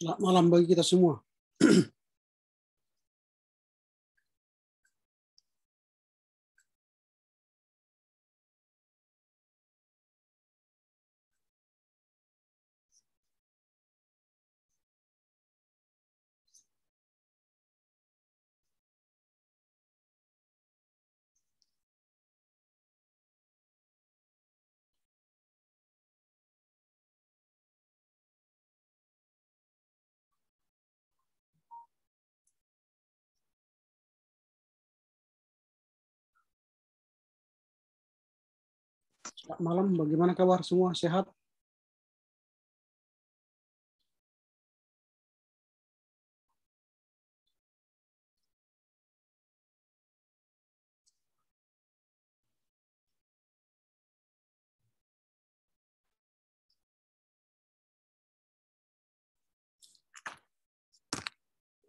Selamat malam bagi kita semua. malam, bagaimana kabar semua? Sehat?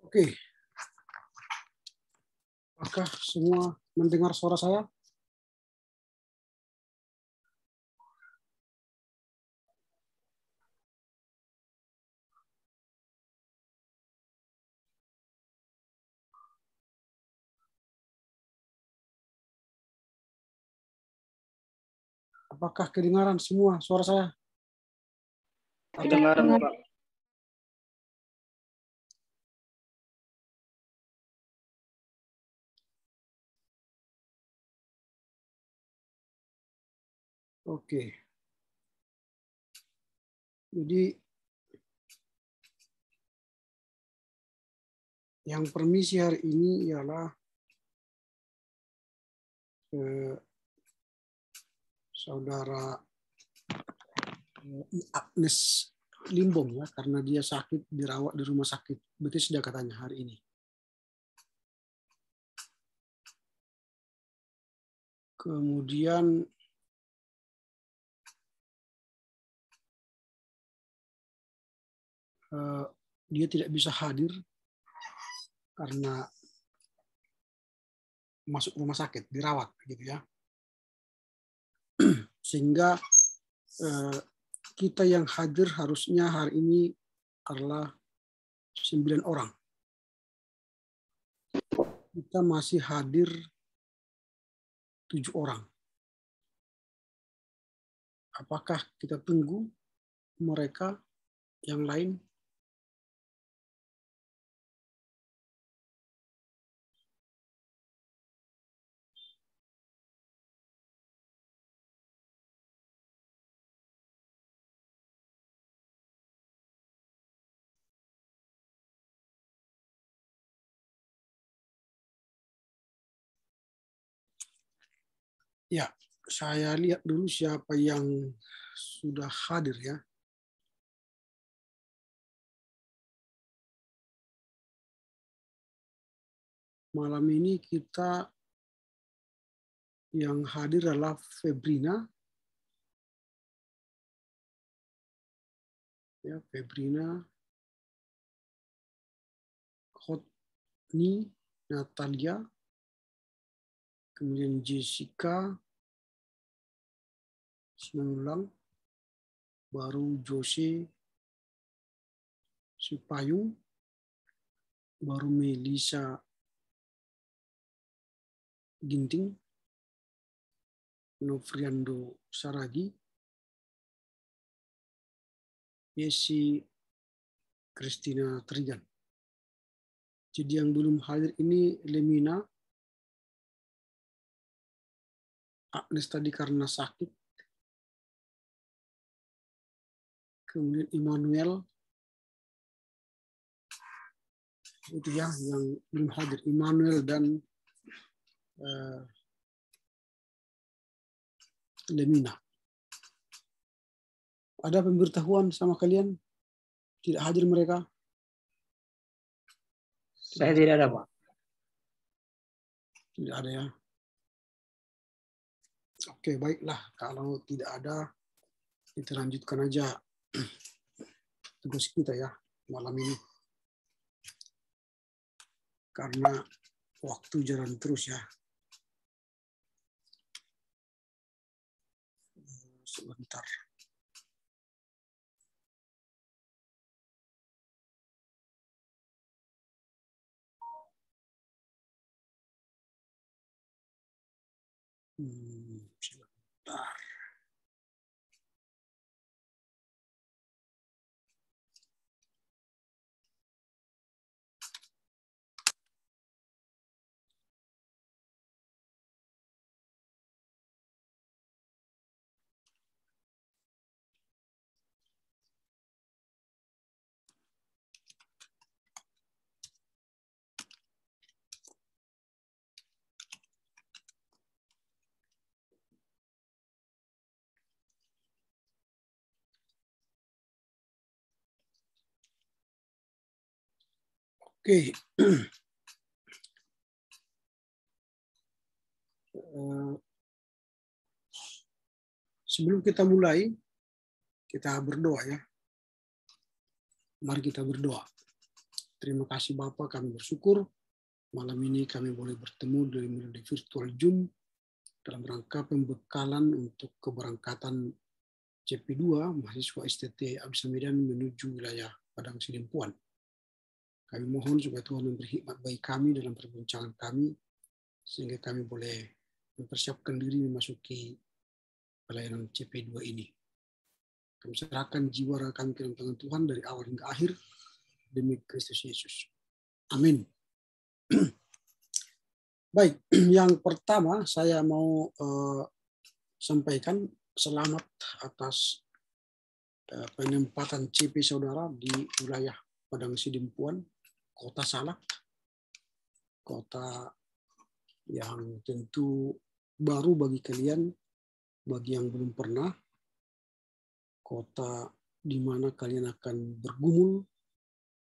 Oke. Okay. Apakah semua mendengar suara saya? Apakah kedengaran semua suara saya? Kedengaran, Pak. Oke. Jadi yang permisi hari ini ialah eh, saudara eh, Agnes Limbong ya karena dia sakit dirawat di rumah sakit berarti sudah katanya hari ini. Kemudian eh, dia tidak bisa hadir karena masuk rumah sakit dirawat gitu ya sehingga eh, kita yang hadir harusnya hari ini adalah sembilan orang. Kita masih hadir tujuh orang. Apakah kita tunggu mereka yang lain Ya, saya lihat dulu siapa yang sudah hadir ya. Malam ini kita yang hadir adalah Febrina. Ya, Febrina. Hotni Natalia, kemudian Jessica, Sinulang, baru Jose, Payung, baru Melisa Ginting, Novriando Saragi, Yesi Christina Trigan. Jadi yang belum hadir ini Lemina, Agnes tadi karena sakit. Kemudian Immanuel. Itu ya yang belum hadir. Immanuel dan uh, eh, Lemina. Ada pemberitahuan sama kalian? Tidak hadir mereka? Saya tidak ada, Pak. Tidak ada ya. Oke, baiklah. Kalau tidak ada, kita lanjutkan aja tugas kita ya malam ini. Karena waktu jalan terus ya. Sebentar. Hmm. Ugh. Oke. Eh, sebelum kita mulai, kita berdoa ya. Mari kita berdoa. Terima kasih Bapak, kami bersyukur malam ini kami boleh bertemu dari melalui virtual Zoom dalam rangka pembekalan untuk keberangkatan CP2 mahasiswa STT Abis Medan menuju wilayah Padang Sidempuan. Kami mohon juga Tuhan memberi hikmat baik kami dalam perbincangan kami, sehingga kami boleh mempersiapkan diri memasuki pelayanan CP2 ini. Kami serahkan jiwa raga kami ke dalam tangan Tuhan dari awal hingga akhir, demi Kristus Yesus. Amin. Baik, yang pertama saya mau uh, sampaikan selamat atas eh, penempatan CP saudara di wilayah Padang Sidimpuan kota sana, kota yang tentu baru bagi kalian, bagi yang belum pernah, kota di mana kalian akan bergumul,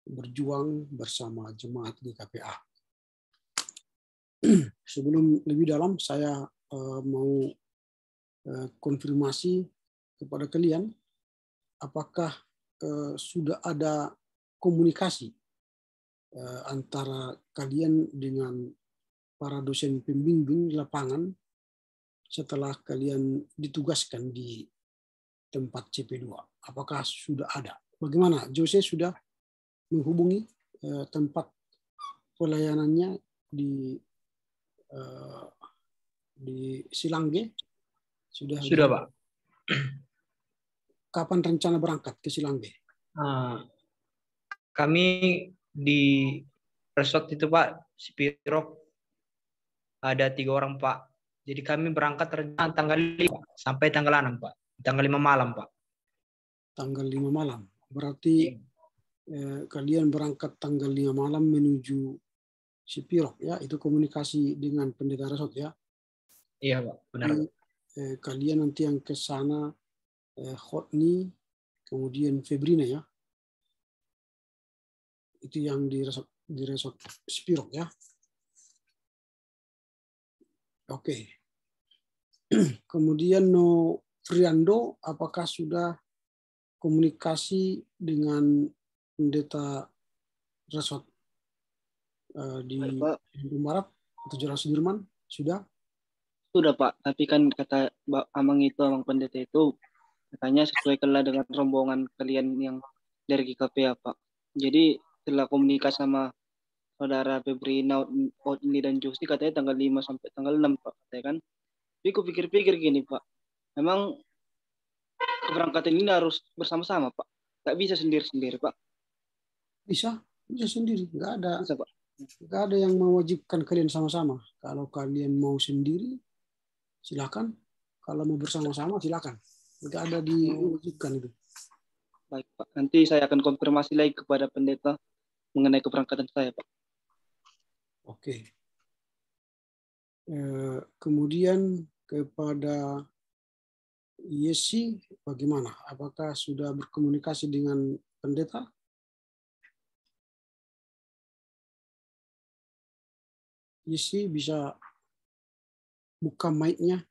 berjuang bersama jemaat GKPA. Sebelum lebih dalam, saya eh, mau eh, konfirmasi kepada kalian apakah eh, sudah ada komunikasi Eh, antara kalian dengan para dosen pembimbing di lapangan setelah kalian ditugaskan di tempat CP2? Apakah sudah ada? Bagaimana? Jose sudah menghubungi eh, tempat pelayanannya di eh, di Silangge? Sudah. Sudah, Pak. Kapan rencana berangkat ke Silangge? Ah, kami di resort itu Pak, Spiro ada tiga orang Pak. Jadi kami berangkat rencana tanggal 5 sampai tanggal enam Pak, tanggal lima malam Pak. Tanggal lima malam. Berarti iya. eh, kalian berangkat tanggal lima malam menuju Sipirok ya, itu komunikasi dengan pendeta resort ya. Iya Pak, benar. Jadi, eh, kalian nanti yang ke sana eh, Hotni kemudian Febrina ya itu yang di resort, di Spirok ya. Oke. Kemudian No Friando, apakah sudah komunikasi dengan pendeta resort eh, di Barat atau Jalan Sudirman? Sudah? Sudah Pak, tapi kan kata Amang itu, Amang Pendeta itu katanya sesuai kela dengan rombongan kalian yang dari GKP ya Pak. Jadi setelah komunikasi sama saudara Febri Naud ini dan Justi katanya tanggal 5 sampai tanggal 6 Pak katanya kan. Tapi aku pikir-pikir gini Pak, memang keberangkatan ini harus bersama-sama Pak. tak bisa sendiri-sendiri Pak. Bisa, bisa sendiri. Nggak ada. Bisa Pak. Nggak ada yang mewajibkan kalian sama-sama. Kalau kalian mau sendiri, silakan. Kalau mau bersama-sama, silakan. Nggak ada diwajibkan hmm. itu. Baik Pak, nanti saya akan konfirmasi lagi kepada pendeta mengenai keberangkatan saya, Pak. Oke. Okay. Eh, kemudian kepada Yesi bagaimana? Apakah sudah berkomunikasi dengan pendeta? Yesi bisa buka mic-nya.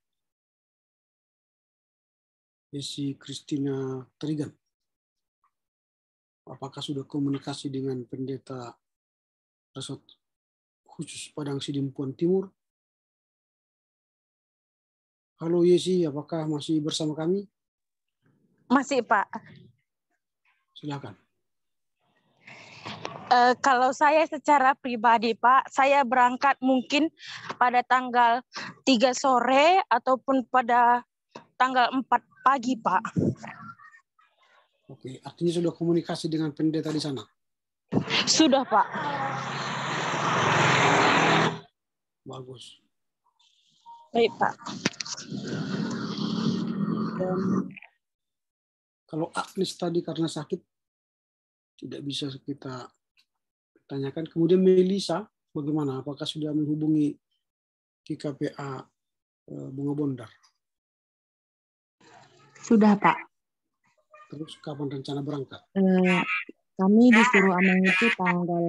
Yesi Christina Trigan apakah sudah komunikasi dengan pendeta Resort khusus Padang Sidimpuan Timur? Halo Yesi, apakah masih bersama kami? Masih Pak. Silakan. Uh, kalau saya secara pribadi Pak, saya berangkat mungkin pada tanggal 3 sore ataupun pada tanggal 4 pagi Pak. Oke, artinya sudah komunikasi dengan pendeta di sana? Sudah, Pak. Bagus. Baik, Pak. Dan kalau Agnes tadi karena sakit tidak bisa kita tanyakan. Kemudian Melisa, bagaimana? Apakah sudah menghubungi KPA eh, Bunga Bondar? Sudah, Pak. Terus kapan rencana berangkat? Eh, kami disuruh aman itu tanggal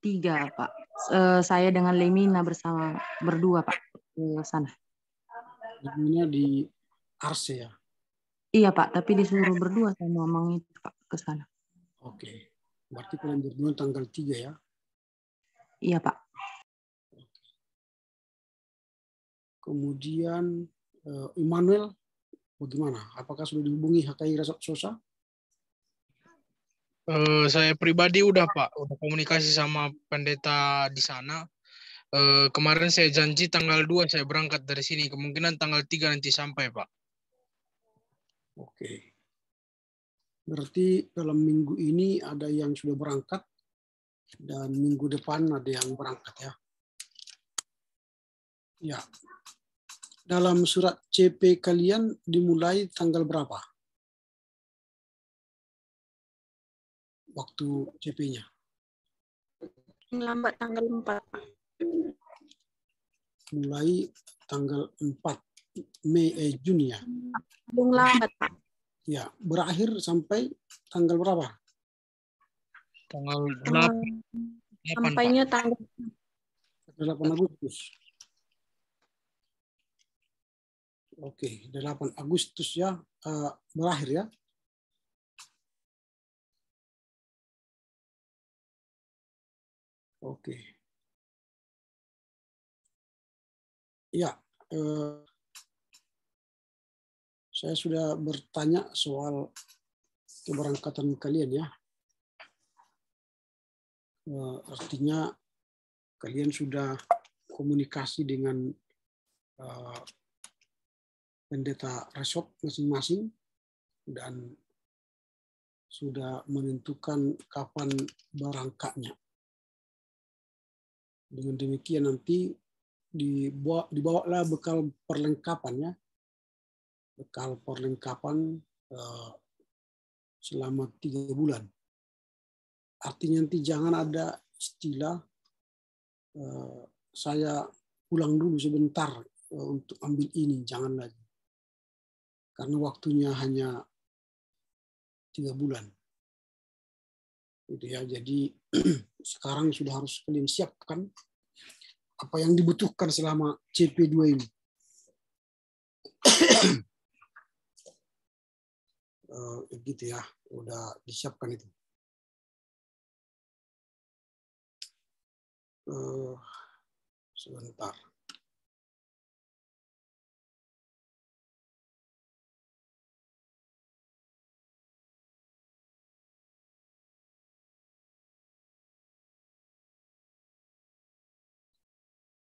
3, Pak. Eh, saya dengan Lemina bersama berdua, Pak, ke sana. Lemina di Arse ya? Iya, Pak, tapi disuruh berdua sama Amang itu, Pak, ke sana. Oke. Berarti kalian berdua tanggal 3 ya? Iya, Pak. Kemudian eh, Immanuel Bagaimana? Apakah sudah dihubungi HKI Sosa? Uh, saya pribadi udah Pak, udah komunikasi sama pendeta di sana. Uh, kemarin saya janji tanggal 2 saya berangkat dari sini. Kemungkinan tanggal 3 nanti sampai Pak. Oke. Berarti dalam minggu ini ada yang sudah berangkat dan minggu depan ada yang berangkat ya. Ya dalam surat CP kalian dimulai tanggal berapa? Waktu CP-nya? Lambat tanggal 4. Mulai tanggal 4 Mei eh, Juni ya. Belum lambat, Pak. Ya, berakhir sampai tanggal berapa? Tanggal 8. Sampainya tanggal 8 Agustus. Oke, 8 Agustus ya uh, berakhir ya. Oke. Ya, uh, saya sudah bertanya soal keberangkatan kalian ya. Uh, artinya kalian sudah komunikasi dengan uh, pendeta resort masing-masing dan sudah menentukan kapan berangkatnya. Dengan demikian nanti dibawa, dibawalah bekal perlengkapannya, bekal perlengkapan eh, selama tiga bulan. Artinya nanti jangan ada istilah eh, saya pulang dulu sebentar eh, untuk ambil ini, jangan lagi karena waktunya hanya tiga bulan. Gitu ya. Jadi sekarang sudah harus kalian siapkan apa yang dibutuhkan selama CP2 ini. uh, gitu ya, udah disiapkan itu. Uh, sebentar.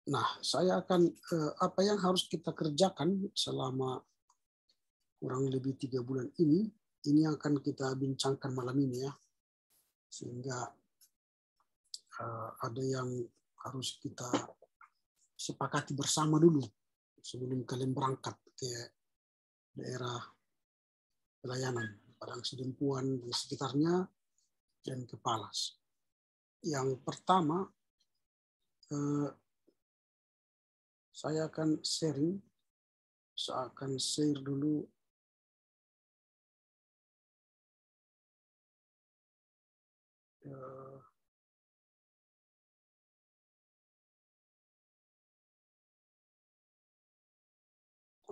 Nah, saya akan eh, apa yang harus kita kerjakan selama kurang lebih tiga bulan ini, ini akan kita bincangkan malam ini ya, sehingga eh, ada yang harus kita sepakati bersama dulu sebelum kalian berangkat ke daerah pelayanan Padang Sidempuan di sekitarnya dan ke Palas. Yang pertama eh, saya akan sharing, saya akan share dulu ya.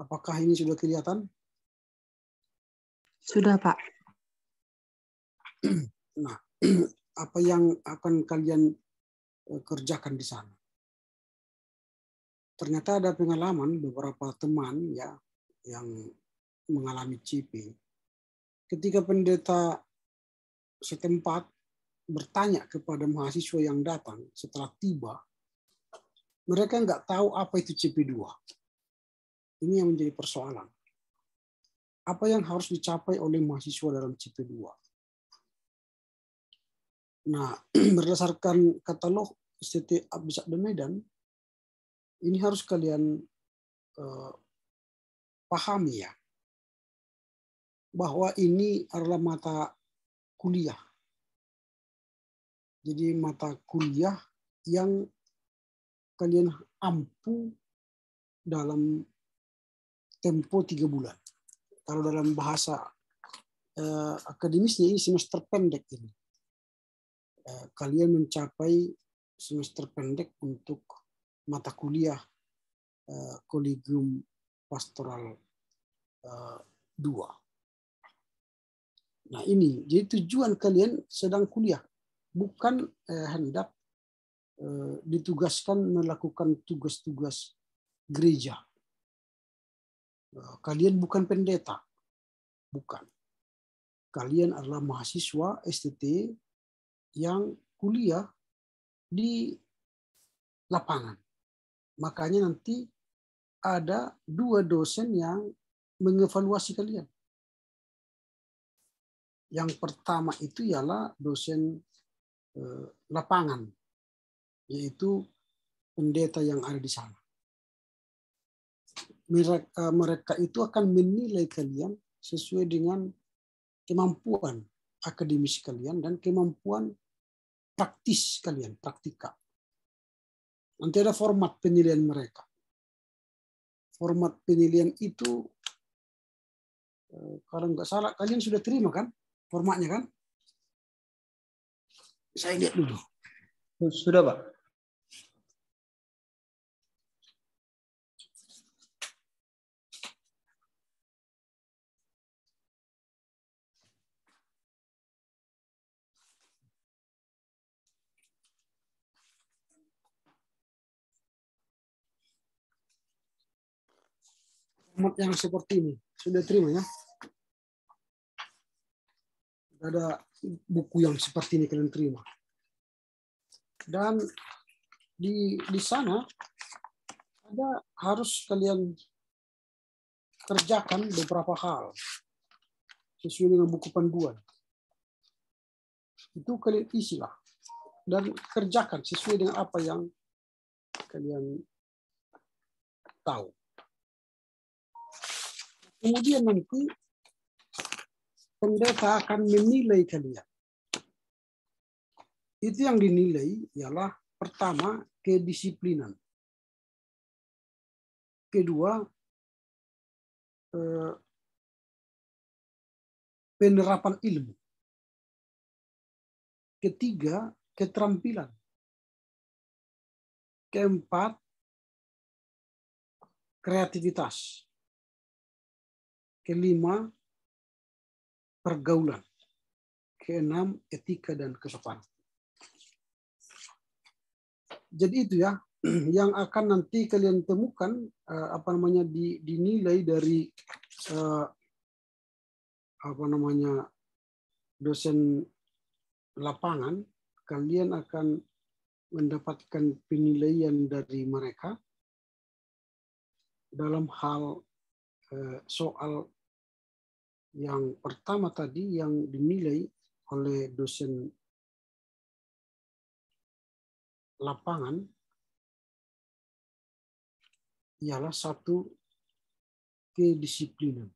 Apakah ini sudah kelihatan? Sudah, Pak. Nah, apa yang akan kalian eh, kerjakan di sana? ternyata ada pengalaman beberapa teman ya yang mengalami CP. Ketika pendeta setempat bertanya kepada mahasiswa yang datang setelah tiba, mereka nggak tahu apa itu CP2. Ini yang menjadi persoalan. Apa yang harus dicapai oleh mahasiswa dalam CP2? Nah, berdasarkan katalog STT Bisa Medan, ini harus kalian uh, pahami ya bahwa ini adalah mata kuliah. Jadi mata kuliah yang kalian ampu dalam tempo tiga bulan. Kalau dalam bahasa eh, akademisnya ini semester pendek ini. Eh, kalian mencapai semester pendek untuk mata kuliah uh, eh, kolegium pastoral uh, dua. Nah ini, jadi tujuan kalian sedang kuliah, bukan eh, hendak ditugaskan melakukan tugas-tugas gereja. kalian bukan pendeta, bukan. Kalian adalah mahasiswa STT yang kuliah di lapangan. Makanya nanti ada dua dosen yang mengevaluasi kalian. Yang pertama itu ialah dosen eh, lapangan, yaitu pendeta yang ada di sana. Mereka, eh, mereka itu akan menilai kalian sesuai dengan kemampuan akademis kalian dan kemampuan praktis kalian, praktika. Nanti ada format penilaian mereka. Format penilaian itu eh, kalau nggak salah kalian sudah terima kan formatnya kan? Saya lihat dulu. Sudah pak. mod yang seperti ini. Sudah terima ya. Ada buku yang seperti ini kalian terima. Dan di di sana ada harus kalian kerjakan beberapa hal sesuai dengan buku panduan. Itu kalian isilah dan kerjakan sesuai dengan apa yang kalian tahu. Kemudian nanti pendeta akan menilai kalian. Itu yang dinilai ialah pertama kedisiplinan. Kedua penerapan ilmu. Ketiga keterampilan. Keempat kreativitas kelima pergaulan, keenam etika dan kesopanan. Jadi itu ya yang akan nanti kalian temukan eh, apa namanya dinilai dari eh, apa namanya dosen lapangan kalian akan mendapatkan penilaian dari mereka dalam hal Eh, soal yang pertama tadi yang dinilai oleh dosen lapangan ialah satu kedisiplinan.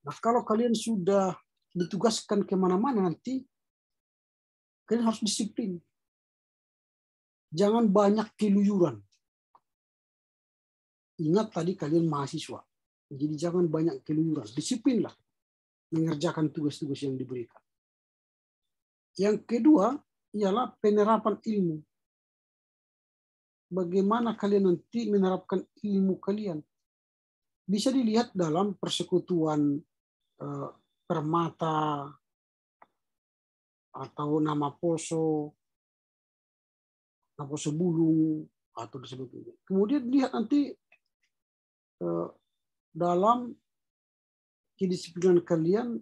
Nah, kalau kalian sudah ditugaskan kemana-mana nanti, kalian harus disiplin. Jangan banyak keluyuran. Ingat tadi kalian mahasiswa. Jadi jangan banyak keluyuran. Disiplinlah mengerjakan tugas-tugas yang diberikan. Yang kedua ialah penerapan ilmu. Bagaimana kalian nanti menerapkan ilmu kalian? Bisa dilihat dalam persekutuan eh, permata atau nama poso, nama poso bulu, atau sebagainya. Kemudian lihat nanti Eh, dalam kedisiplinan kalian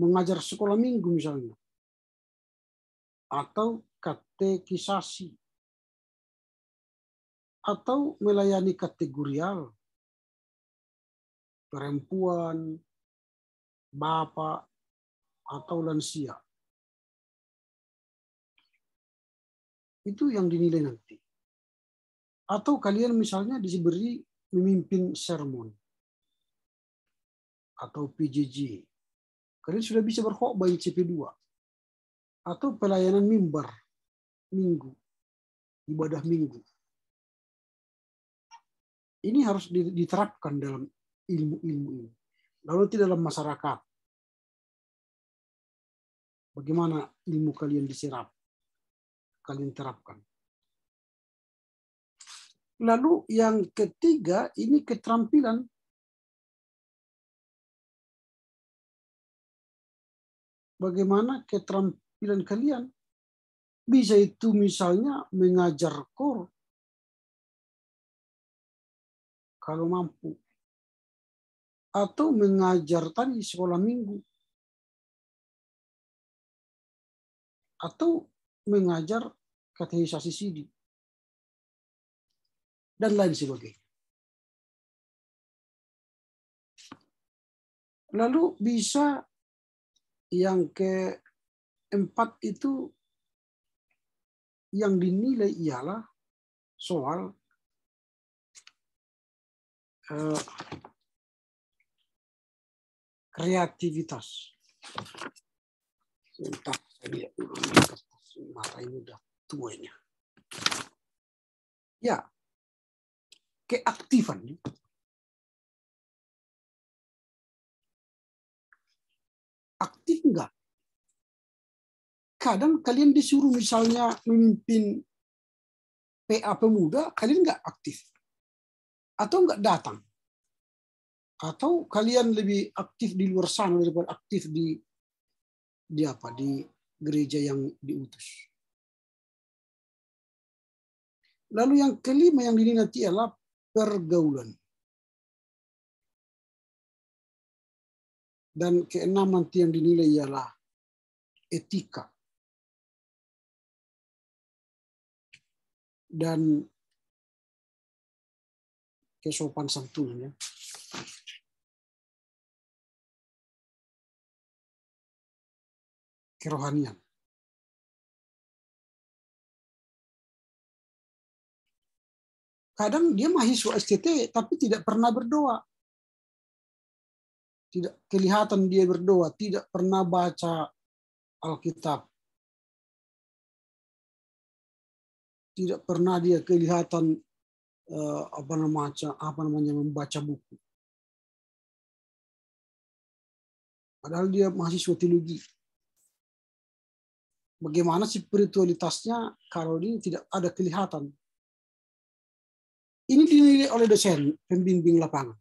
mengajar sekolah minggu misalnya atau katekisasi atau melayani kategorial perempuan, bapak, atau lansia. Itu yang dinilai nanti. Atau kalian misalnya diberi memimpin sermon atau PJJ. Kalian sudah bisa berkhotbah di CP2 atau pelayanan mimbar minggu, ibadah minggu. Ini harus diterapkan dalam ilmu-ilmu ini. Lalu tidak dalam masyarakat. Bagaimana ilmu kalian diserap? Kalian terapkan. Lalu yang ketiga ini keterampilan. Bagaimana keterampilan kalian? Bisa itu misalnya mengajar kor kalau mampu. Atau mengajar tadi sekolah minggu. Atau mengajar kategorisasi sidik dan lain sebagainya. Lalu bisa yang keempat itu yang dinilai ialah soal eh, kreativitas. Entah mata ya, ini udah tuanya. Ya, keaktifan. Aktif enggak? Kadang kalian disuruh misalnya memimpin PA pemuda, kalian enggak aktif. Atau enggak datang. Atau kalian lebih aktif di luar sana daripada aktif di di apa di gereja yang diutus. Lalu yang kelima yang dinilai ialah pergaulan. Dan keenam nanti yang dinilai ialah etika. Dan kesopan santunnya. Kerohanian. kadang dia mahasiswa STT tapi tidak pernah berdoa. Tidak kelihatan dia berdoa, tidak pernah baca Alkitab. Tidak pernah dia kelihatan eh, apa namanya apa namanya membaca buku. Padahal dia mahasiswa teologi. Bagaimana spiritualitasnya kalau ini tidak ada kelihatan ini dinilai oleh dosen pembimbing lapangan.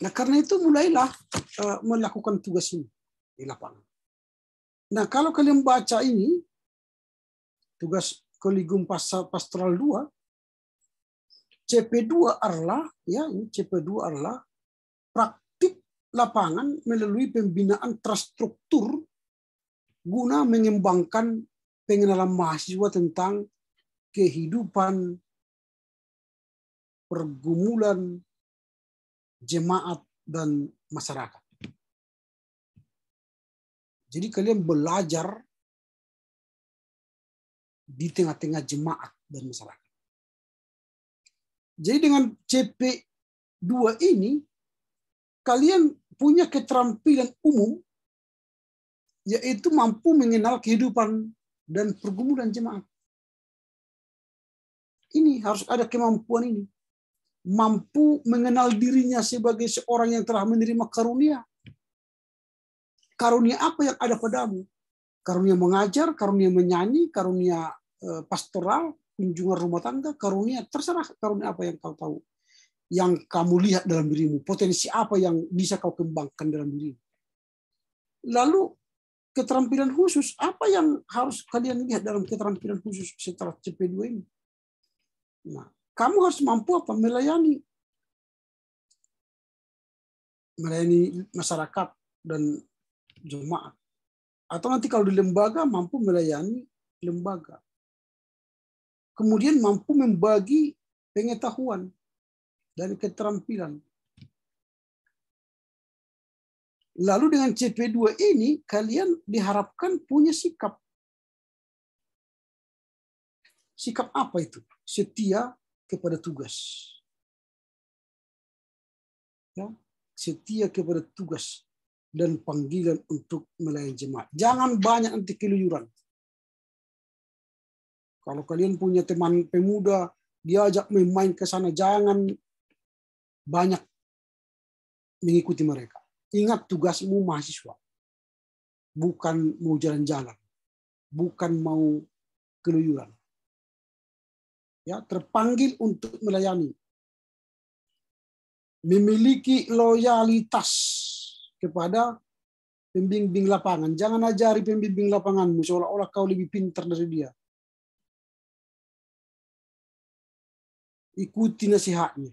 Nah, karena itu mulailah eh, melakukan tugas ini di lapangan. Nah, kalau kalian baca ini, tugas kolegium pastoral 2, CP2 adalah, ya, ini CP2 adalah praktik lapangan melalui pembinaan terstruktur guna mengembangkan pengenalan mahasiswa tentang kehidupan pergumulan jemaat dan masyarakat. Jadi kalian belajar di tengah-tengah jemaat dan masyarakat. Jadi dengan CP2 ini, kalian punya keterampilan umum, yaitu mampu mengenal kehidupan dan pergumulan jemaat. Ini harus ada kemampuan ini. Mampu mengenal dirinya sebagai seorang yang telah menerima karunia. Karunia apa yang ada padamu? Karunia mengajar, karunia menyanyi, karunia eh, pastoral, kunjungan rumah tangga, karunia, terserah karunia apa yang kau tahu. Yang kamu lihat dalam dirimu, potensi apa yang bisa kau kembangkan dalam dirimu. Lalu keterampilan khusus. Apa yang harus kalian lihat dalam keterampilan khusus setelah CP2 ini? Nah, kamu harus mampu apa? Melayani. Melayani masyarakat dan jemaat. Atau nanti kalau di lembaga, mampu melayani lembaga. Kemudian mampu membagi pengetahuan dan keterampilan Lalu dengan CP2 ini kalian diharapkan punya sikap. Sikap apa itu? Setia kepada tugas. Ya, setia kepada tugas dan panggilan untuk melayani jemaat. Jangan banyak nanti keluyuran. Kalau kalian punya teman pemuda, diajak main-main ke sana, jangan banyak mengikuti mereka. Ingat tugasmu mahasiswa. Bukan mau jalan-jalan. Bukan mau keluyuran. Ya, terpanggil untuk melayani. Memiliki loyalitas kepada pembimbing lapangan. Jangan ajari pembimbing lapanganmu seolah-olah kau lebih pintar dari dia. Ikuti nasihatnya.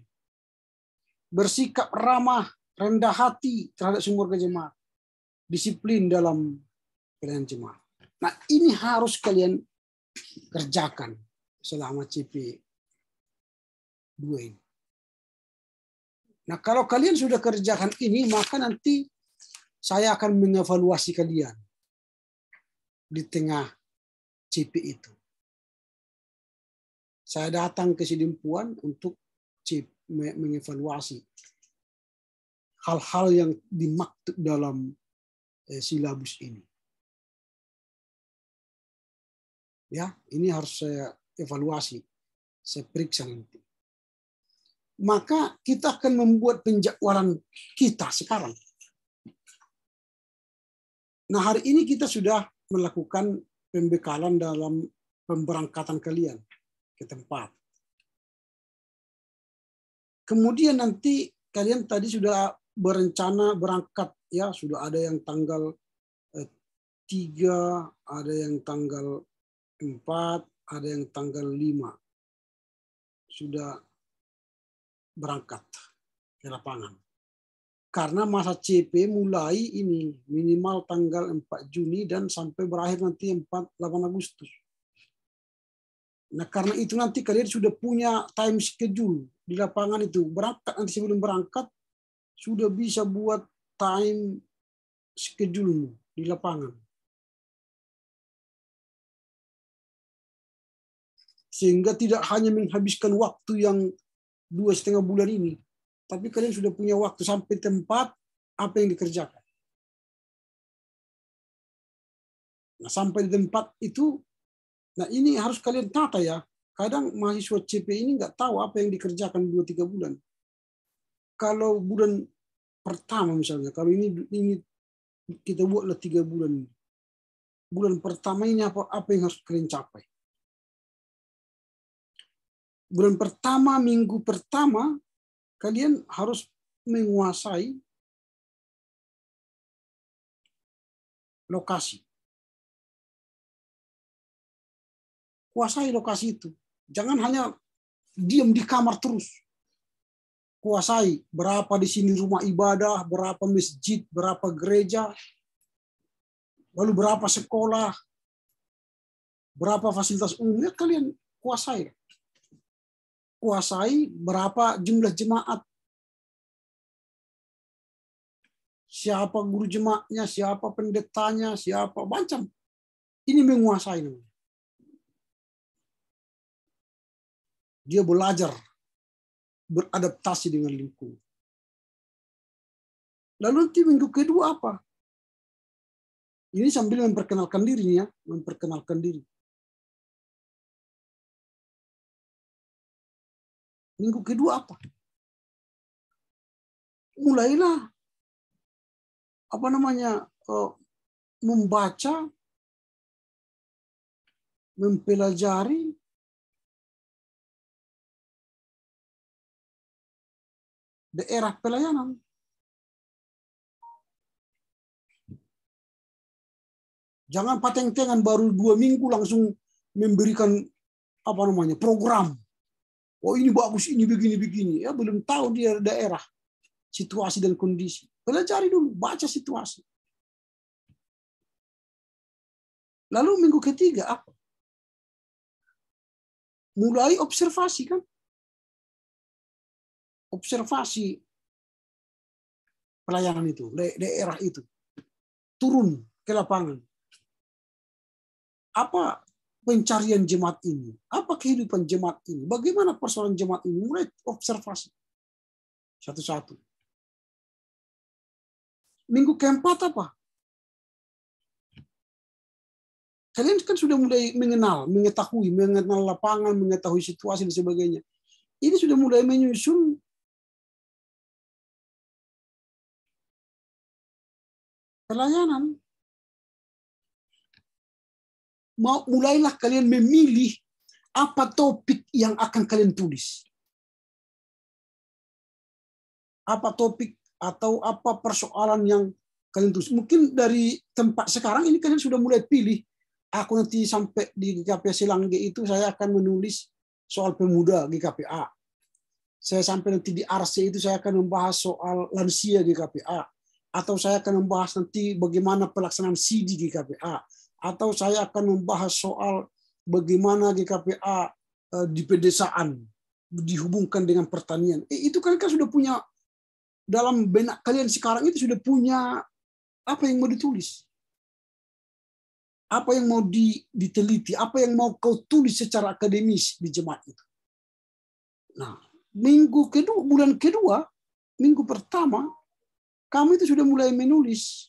Bersikap ramah rendah hati terhadap sumber kejemaat, disiplin dalam pelayanan jemaat. Nah, ini harus kalian kerjakan selama CP 2 ini. Nah, kalau kalian sudah kerjakan ini, maka nanti saya akan mengevaluasi kalian di tengah CP itu. Saya datang ke Sidimpuan untuk mengevaluasi hal-hal yang dimaktub dalam eh, silabus ini. Ya, ini harus saya evaluasi, saya periksa nanti. Maka kita akan membuat penjadwalan kita sekarang. Nah, hari ini kita sudah melakukan pembekalan dalam pemberangkatan kalian ke tempat. Kemudian nanti kalian tadi sudah berencana berangkat ya sudah ada yang tanggal eh, tiga, ada yang tanggal empat, ada yang tanggal lima sudah berangkat ke lapangan. Karena masa CP mulai ini minimal tanggal 4 Juni dan sampai berakhir nanti 4 8 Agustus. Nah karena itu nanti kalian sudah punya time schedule di lapangan itu berangkat nanti sebelum berangkat sudah bisa buat time schedule di lapangan. Sehingga tidak hanya menghabiskan waktu yang dua setengah bulan ini, tapi kalian sudah punya waktu sampai tempat apa yang dikerjakan. Nah, sampai di tempat itu, nah ini harus kalian tata ya. Kadang mahasiswa CP ini nggak tahu apa yang dikerjakan dua tiga bulan kalau bulan pertama misalnya, kalau ini ini kita buatlah tiga bulan. Bulan pertama ini apa apa yang harus kalian capai? Bulan pertama, minggu pertama, kalian harus menguasai lokasi. Kuasai lokasi itu. Jangan hanya diam di kamar terus kuasai berapa di sini rumah ibadah, berapa masjid, berapa gereja, lalu berapa sekolah, berapa fasilitas umum. ya kalian kuasai. Kuasai berapa jumlah jemaat. Siapa guru jemaatnya, siapa pendetanya, siapa macam. Ini menguasai Dia belajar beradaptasi dengan lingkungan. Lalu nanti minggu kedua apa? Ini sambil memperkenalkan dirinya, ya. memperkenalkan diri. Minggu kedua apa? Mulailah apa namanya eh, membaca, mempelajari daerah pelayanan. Jangan pateng-tengan baru dua minggu langsung memberikan apa namanya program. Oh ini bagus, ini begini-begini. Ya belum tahu dia daerah, situasi dan kondisi. Pelajari dulu, baca situasi. Lalu minggu ketiga apa? Mulai observasi kan? observasi pelayanan itu, daerah itu. Turun ke lapangan. Apa pencarian jemaat ini? Apa kehidupan jemaat ini? Bagaimana persoalan jemaat ini? Mulai observasi. Satu-satu. Minggu keempat apa? Kalian kan sudah mulai mengenal, mengetahui, mengenal lapangan, mengetahui situasi dan sebagainya. Ini sudah mulai menyusun pelayanan. Mau mulailah kalian memilih apa topik yang akan kalian tulis. Apa topik atau apa persoalan yang kalian tulis. Mungkin dari tempat sekarang ini kalian sudah mulai pilih. Aku nanti sampai di GKPA Silangge itu saya akan menulis soal pemuda GKPA. Saya sampai nanti di RC itu saya akan membahas soal lansia GKPA atau saya akan membahas nanti bagaimana pelaksanaan di GKPA, atau saya akan membahas soal bagaimana GKPA eh, di pedesaan dihubungkan dengan pertanian. Eh, itu kan kan sudah punya dalam benak kalian sekarang itu sudah punya apa yang mau ditulis. Apa yang mau diteliti, apa yang mau kau tulis secara akademis di jemaat itu. Nah, minggu kedua, bulan kedua, minggu pertama, kami itu sudah mulai menulis.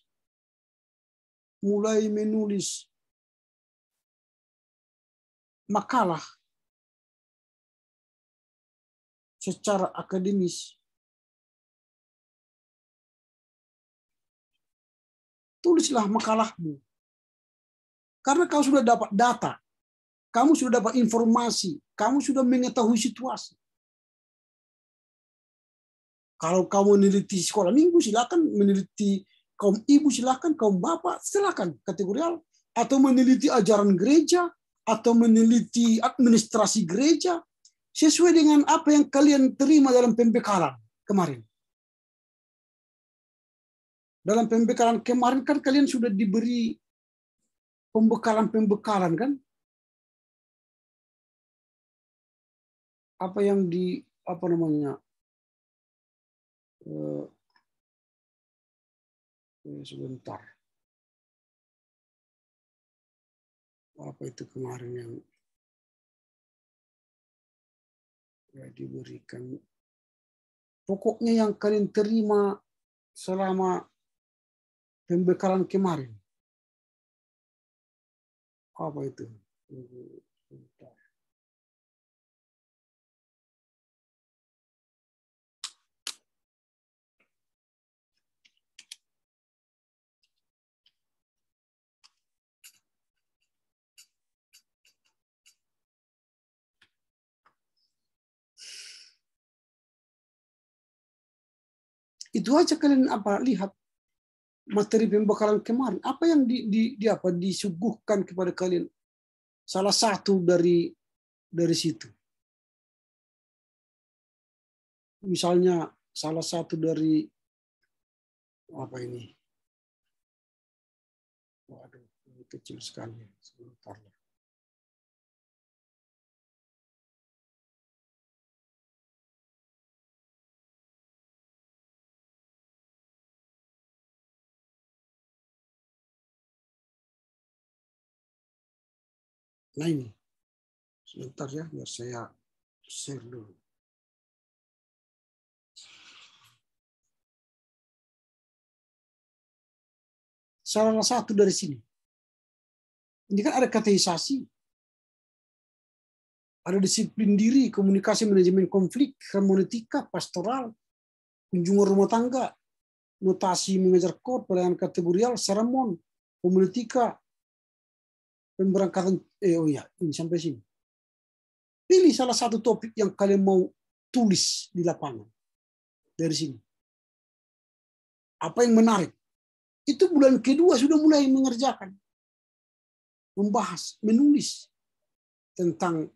Mulai menulis makalah secara akademis. Tulislah makalahmu. Karena kau sudah dapat data, kamu sudah dapat informasi, kamu sudah mengetahui situasi. Kalau kamu meneliti sekolah minggu, silakan meneliti kaum ibu, silakan kaum bapak, silakan kategorial. Atau meneliti ajaran gereja, atau meneliti administrasi gereja, sesuai dengan apa yang kalian terima dalam pembekalan kemarin. Dalam pembekalan kemarin kan kalian sudah diberi pembekalan-pembekalan kan? Apa yang di apa namanya Eh, sebentar. Apa itu kemarin yang ya, diberikan? Pokoknya yang kalian terima selama pembekalan kemarin. Apa itu? Itu aja kalian apa lihat materi pembekalan kemarin. Apa yang di, di, di apa disuguhkan kepada kalian? Salah satu dari dari situ. Misalnya salah satu dari apa ini? Waduh, ini kecil sekali. Nah ini, sebentar ya, biar saya share dulu. Salah satu dari sini. Ini kan ada kategorisasi Ada disiplin diri, komunikasi, manajemen konflik, harmonitika, pastoral, kunjungan rumah tangga, notasi mengajar kod, pelayanan kategorial, seremon, komunitika, pemberangkatan eh, oh ya, ini sampai sini. Pilih salah satu topik yang kalian mau tulis di lapangan dari sini. Apa yang menarik? Itu bulan kedua sudah mulai mengerjakan. Membahas, menulis tentang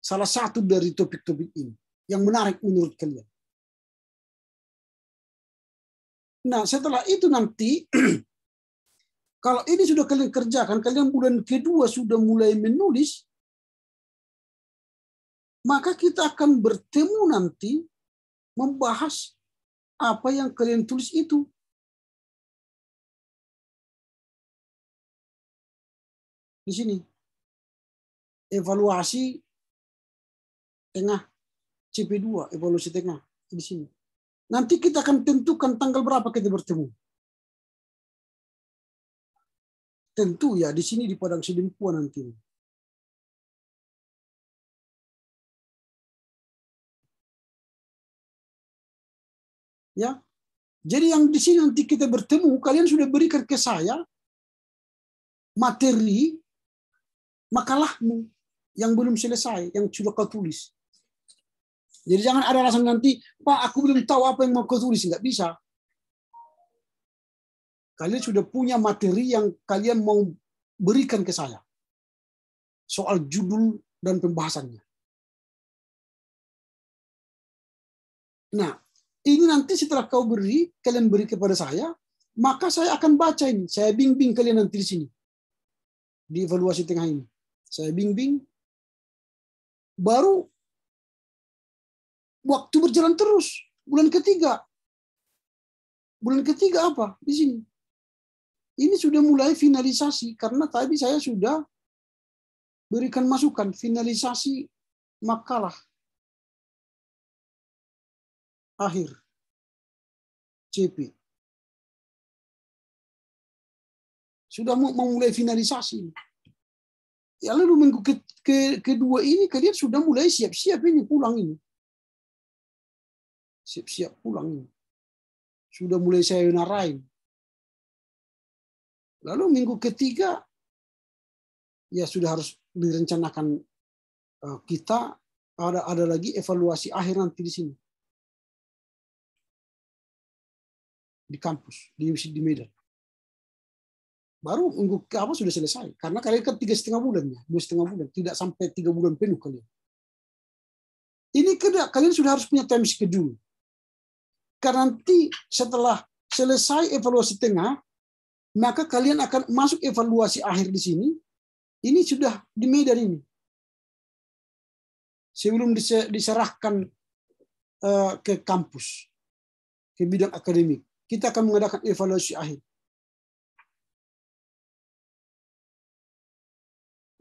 salah satu dari topik-topik ini yang menarik menurut kalian. Nah, setelah itu nanti Kalau ini sudah kalian kerjakan, kalian bulan kedua sudah mulai menulis, maka kita akan bertemu nanti membahas apa yang kalian tulis itu. Di sini. Evaluasi tengah. CP2, evaluasi tengah. Di sini. Nanti kita akan tentukan tanggal berapa kita bertemu. Tentu ya di sini di Padang Sidempuan nanti. Ya. Jadi yang di sini nanti kita bertemu, kalian sudah berikan ke saya materi makalahmu yang belum selesai, yang sudah kau tulis. Jadi jangan ada alasan nanti, Pak, aku belum tahu apa yang mau kau tulis. Nggak bisa. Kalian sudah punya materi yang kalian mau berikan ke saya. Soal judul dan pembahasannya. Nah, ini nanti setelah kau beri, kalian beri kepada saya, maka saya akan baca ini. Saya bimbing kalian nanti di sini. Di evaluasi tengah ini. Saya bimbing. Baru waktu berjalan terus. Bulan ketiga. Bulan ketiga apa? Di sini. Ini sudah mulai finalisasi karena tadi saya sudah berikan masukan finalisasi makalah akhir CP. Sudah mau memulai finalisasi. Ya, lalu minggu ke, ke, kedua ini kalian sudah mulai siap-siap ini pulang ini. Siap-siap pulang ini. Sudah mulai saya narain. Lalu minggu ketiga ya sudah harus direncanakan eh, kita ada ada lagi evaluasi akhir nanti di sini di kampus di di Medan baru minggu ke apa sudah selesai karena kalian kan tiga setengah bulan ya dua setengah bulan tidak sampai tiga bulan penuh kalian ini kedua kalian sudah harus punya time schedule karena nanti setelah selesai evaluasi tengah maka kalian akan masuk evaluasi akhir di sini. Ini sudah di medan ini. Sebelum diserahkan eh, ke kampus, ke bidang akademik, kita akan mengadakan evaluasi akhir.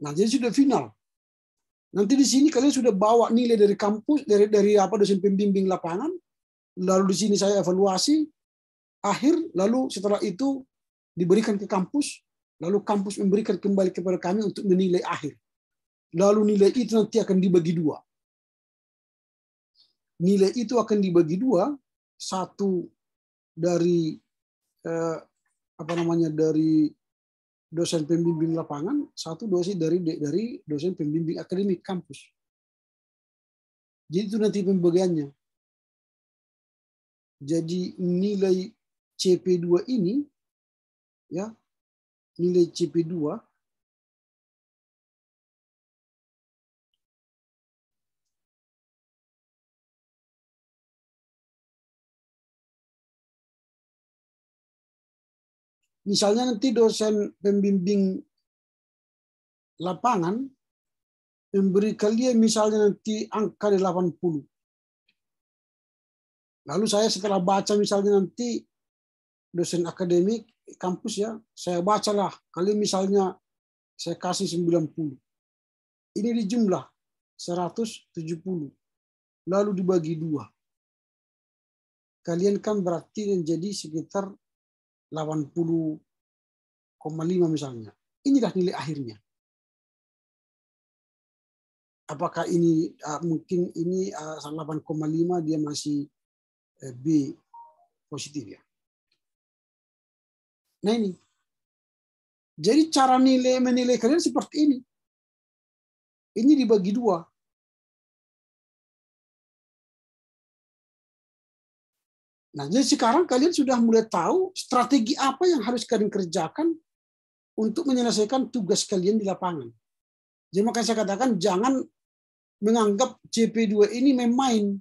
Nah, jadi sudah final. Nanti di sini kalian sudah bawa nilai dari kampus, dari dari apa dosen pembimbing lapangan, lalu di sini saya evaluasi akhir, lalu setelah itu diberikan ke kampus, lalu kampus memberikan kembali kepada kami untuk menilai akhir. Lalu nilai itu nanti akan dibagi dua. Nilai itu akan dibagi dua, satu dari eh, apa namanya dari dosen pembimbing lapangan, satu dosis dari dari dosen pembimbing akademik kampus. Jadi itu nanti pembagiannya. Jadi nilai CP2 ini ya nilai CP2 Misalnya nanti dosen pembimbing lapangan memberi kalian misalnya nanti angka 80. Lalu saya setelah baca misalnya nanti dosen akademik kampus ya, saya bacalah. Kali misalnya saya kasih 90. Ini di jumlah 170. Lalu dibagi dua. Kalian kan berarti jadi sekitar 80,5 misalnya. Inilah nilai akhirnya. Apakah ini ah, mungkin ini 8,5 ah, dia masih eh, B positif ya? Nah ini. Jadi cara nilai menilai kalian seperti ini. Ini dibagi dua. Nah, jadi sekarang kalian sudah mulai tahu strategi apa yang harus kalian kerjakan untuk menyelesaikan tugas kalian di lapangan. Jadi makanya saya katakan jangan menganggap CP2 ini main-main.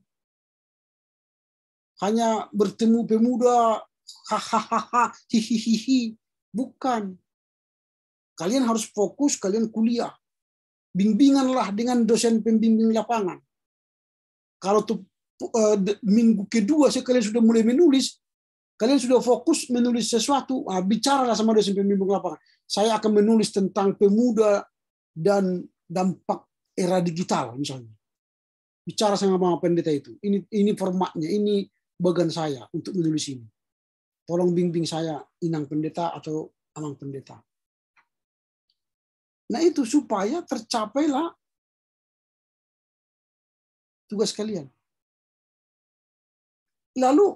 Hanya bertemu pemuda hahaha, hihihihi. Bukan. Kalian harus fokus, kalian kuliah. Bimbinganlah dengan dosen pembimbing lapangan. Kalau tuh eh, minggu kedua sih kalian sudah mulai menulis, kalian sudah fokus menulis sesuatu, nah, bicaralah sama dosen pembimbing lapangan. Saya akan menulis tentang pemuda dan dampak era digital misalnya. Bicara sama Bang Pendeta itu. Ini ini formatnya, ini bagan saya untuk menulis ini. Tolong bimbing saya, Inang Pendeta atau Amang Pendeta. Nah itu supaya tercapailah tugas kalian. Lalu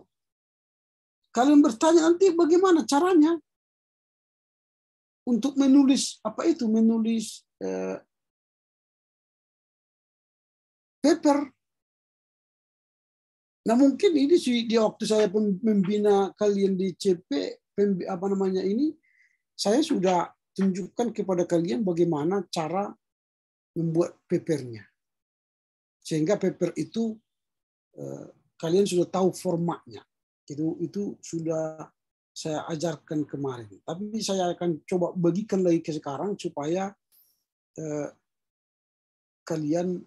kalian bertanya nanti bagaimana caranya untuk menulis apa itu menulis eh, paper Nah mungkin ini sih di waktu saya membina kalian di CP apa namanya ini, saya sudah tunjukkan kepada kalian bagaimana cara membuat papernya. Sehingga paper itu eh, kalian sudah tahu formatnya. Itu itu sudah saya ajarkan kemarin. Tapi saya akan coba bagikan lagi ke sekarang supaya eh, kalian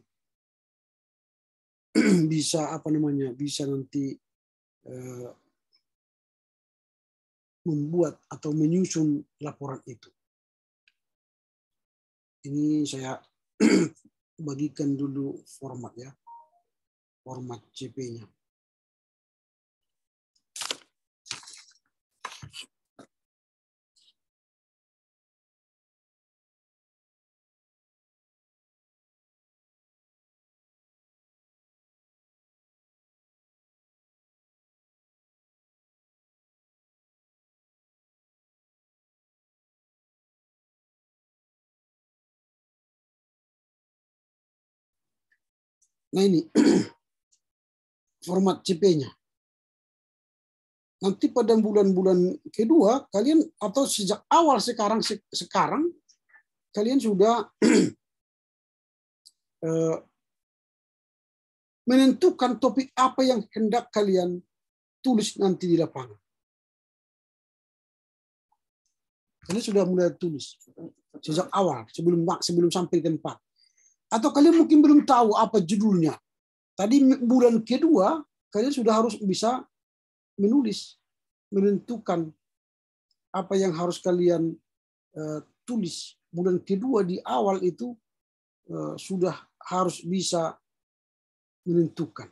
bisa apa namanya bisa nanti eh, membuat atau menyusun laporan itu. Ini saya bagikan dulu format ya, format CP-nya. Nah ini format CP-nya. Nanti pada bulan-bulan kedua kalian atau sejak awal sekarang sekarang kalian sudah eh, menentukan topik apa yang hendak kalian tulis nanti di lapangan. Kalian sudah mulai tulis sejak awal sebelum sebelum sampai tempat. Atau kalian mungkin belum tahu apa judulnya. Tadi bulan kedua, kalian sudah harus bisa menulis, menentukan apa yang harus kalian uh, tulis. Bulan kedua di awal itu uh, sudah harus bisa menentukan.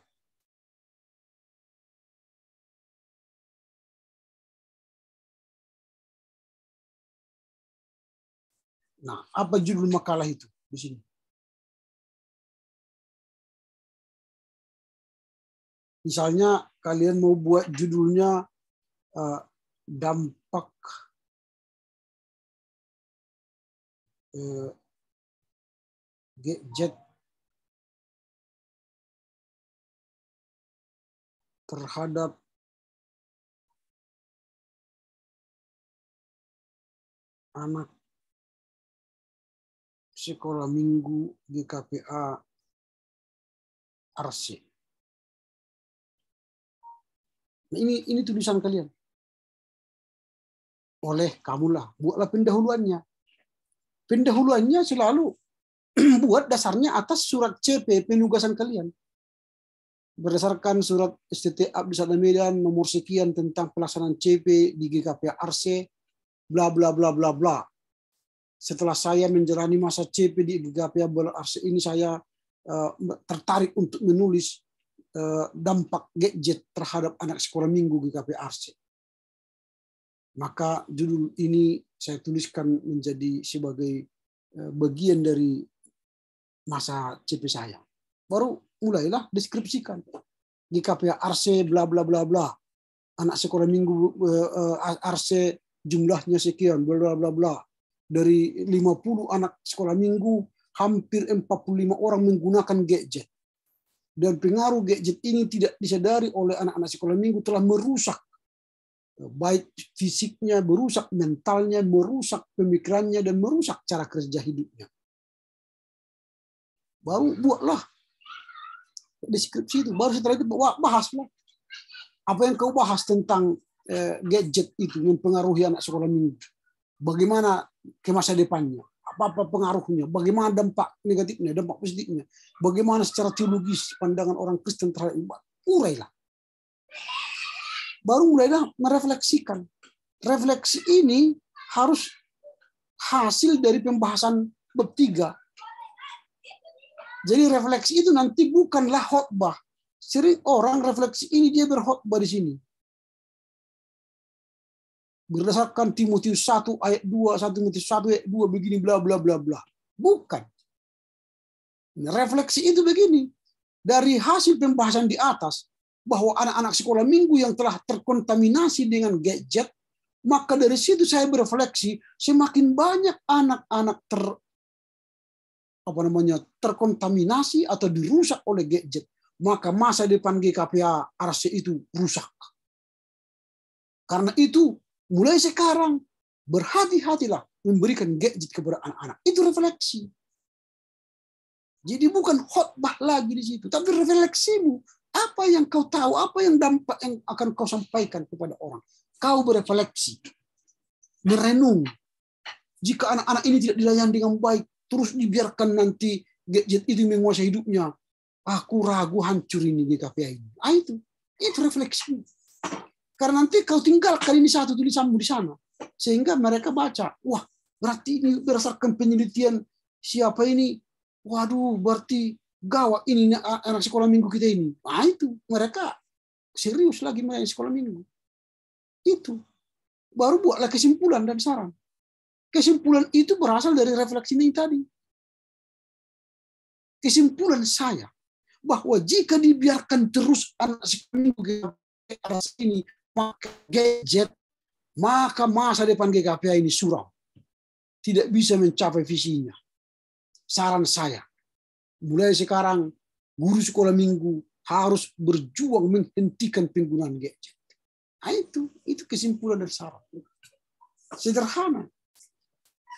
Nah, apa judul makalah itu di sini? Misalnya kalian mau buat judulnya eh, dampak uh, gadget terhadap anak sekolah minggu GKPA Arsik. Nah, ini ini tulisan kalian. Oleh kamulah, buatlah pendahuluannya. Pendahuluannya selalu buat dasarnya atas surat CP penugasan kalian. Berdasarkan surat STT Abdi Sada Medan nomor sekian tentang pelaksanaan CP di GKP RC, bla bla bla bla bla. Setelah saya menjalani masa CP di GKP RC ini saya eh, tertarik untuk menulis Eh, dampak gadget terhadap anak sekolah minggu di KPRC. Maka judul ini saya tuliskan menjadi sebagai eh, bagian dari masa CP saya. Baru mulailah deskripsikan di KPRC bla bla bla bla. Anak sekolah minggu eh, RC jumlahnya sekian bla bla bla bla. Dari 50 anak sekolah minggu hampir 45 orang menggunakan gadget dan pengaruh gadget ini tidak disadari oleh anak-anak sekolah minggu telah merusak baik fisiknya merusak mentalnya merusak pemikirannya dan merusak cara kerja hidupnya baru buatlah deskripsi itu baru setelah itu bahaslah apa yang kau bahas tentang eh, gadget itu mempengaruhi anak sekolah minggu bagaimana ke masa depannya apa pengaruhnya, bagaimana dampak negatifnya, dampak positifnya, bagaimana secara teologis pandangan orang Kristen terhadap ibadah. Urailah. Baru mulailah merefleksikan. Refleksi ini harus hasil dari pembahasan bab tiga. Jadi refleksi itu nanti bukanlah khotbah. Sering orang refleksi ini dia berkhotbah di sini berdasarkan Timotius 1 ayat 2, 1 Timotius 1 ayat 2 begini bla bla bla bla. Bukan. Nah, refleksi itu begini. Dari hasil pembahasan di atas bahwa anak-anak sekolah minggu yang telah terkontaminasi dengan gadget, maka dari situ saya berefleksi semakin banyak anak-anak ter apa namanya terkontaminasi atau dirusak oleh gadget, maka masa depan GKPA RC itu rusak. Karena itu mulai sekarang berhati-hatilah memberikan gadget kepada anak-anak. Itu refleksi. Jadi bukan khotbah lagi di situ, tapi refleksimu. Apa yang kau tahu, apa yang dampak yang akan kau sampaikan kepada orang. Kau berefleksi, merenung. Jika anak-anak ini tidak dilayani dengan baik, terus dibiarkan nanti gadget itu menguasai hidupnya. Aku ragu hancur ini GKPI. Ah, itu. Itu refleksimu. Karena nanti kau kali ini satu tulisanmu di sana. Sehingga mereka baca, wah berarti ini berdasarkan penelitian siapa ini, waduh berarti gawat ini anak sekolah minggu kita ini. Nah itu, mereka serius lagi main sekolah minggu. Itu. Baru buatlah kesimpulan dan saran. Kesimpulan itu berasal dari refleksi ini tadi. Kesimpulan saya bahwa jika dibiarkan terus anak sekolah minggu ke arah ini, gadget, maka masa depan GKPA ini suram. Tidak bisa mencapai visinya. Saran saya, mulai sekarang guru sekolah minggu harus berjuang menghentikan penggunaan gadget. Nah, itu itu kesimpulan dan saran. Sederhana.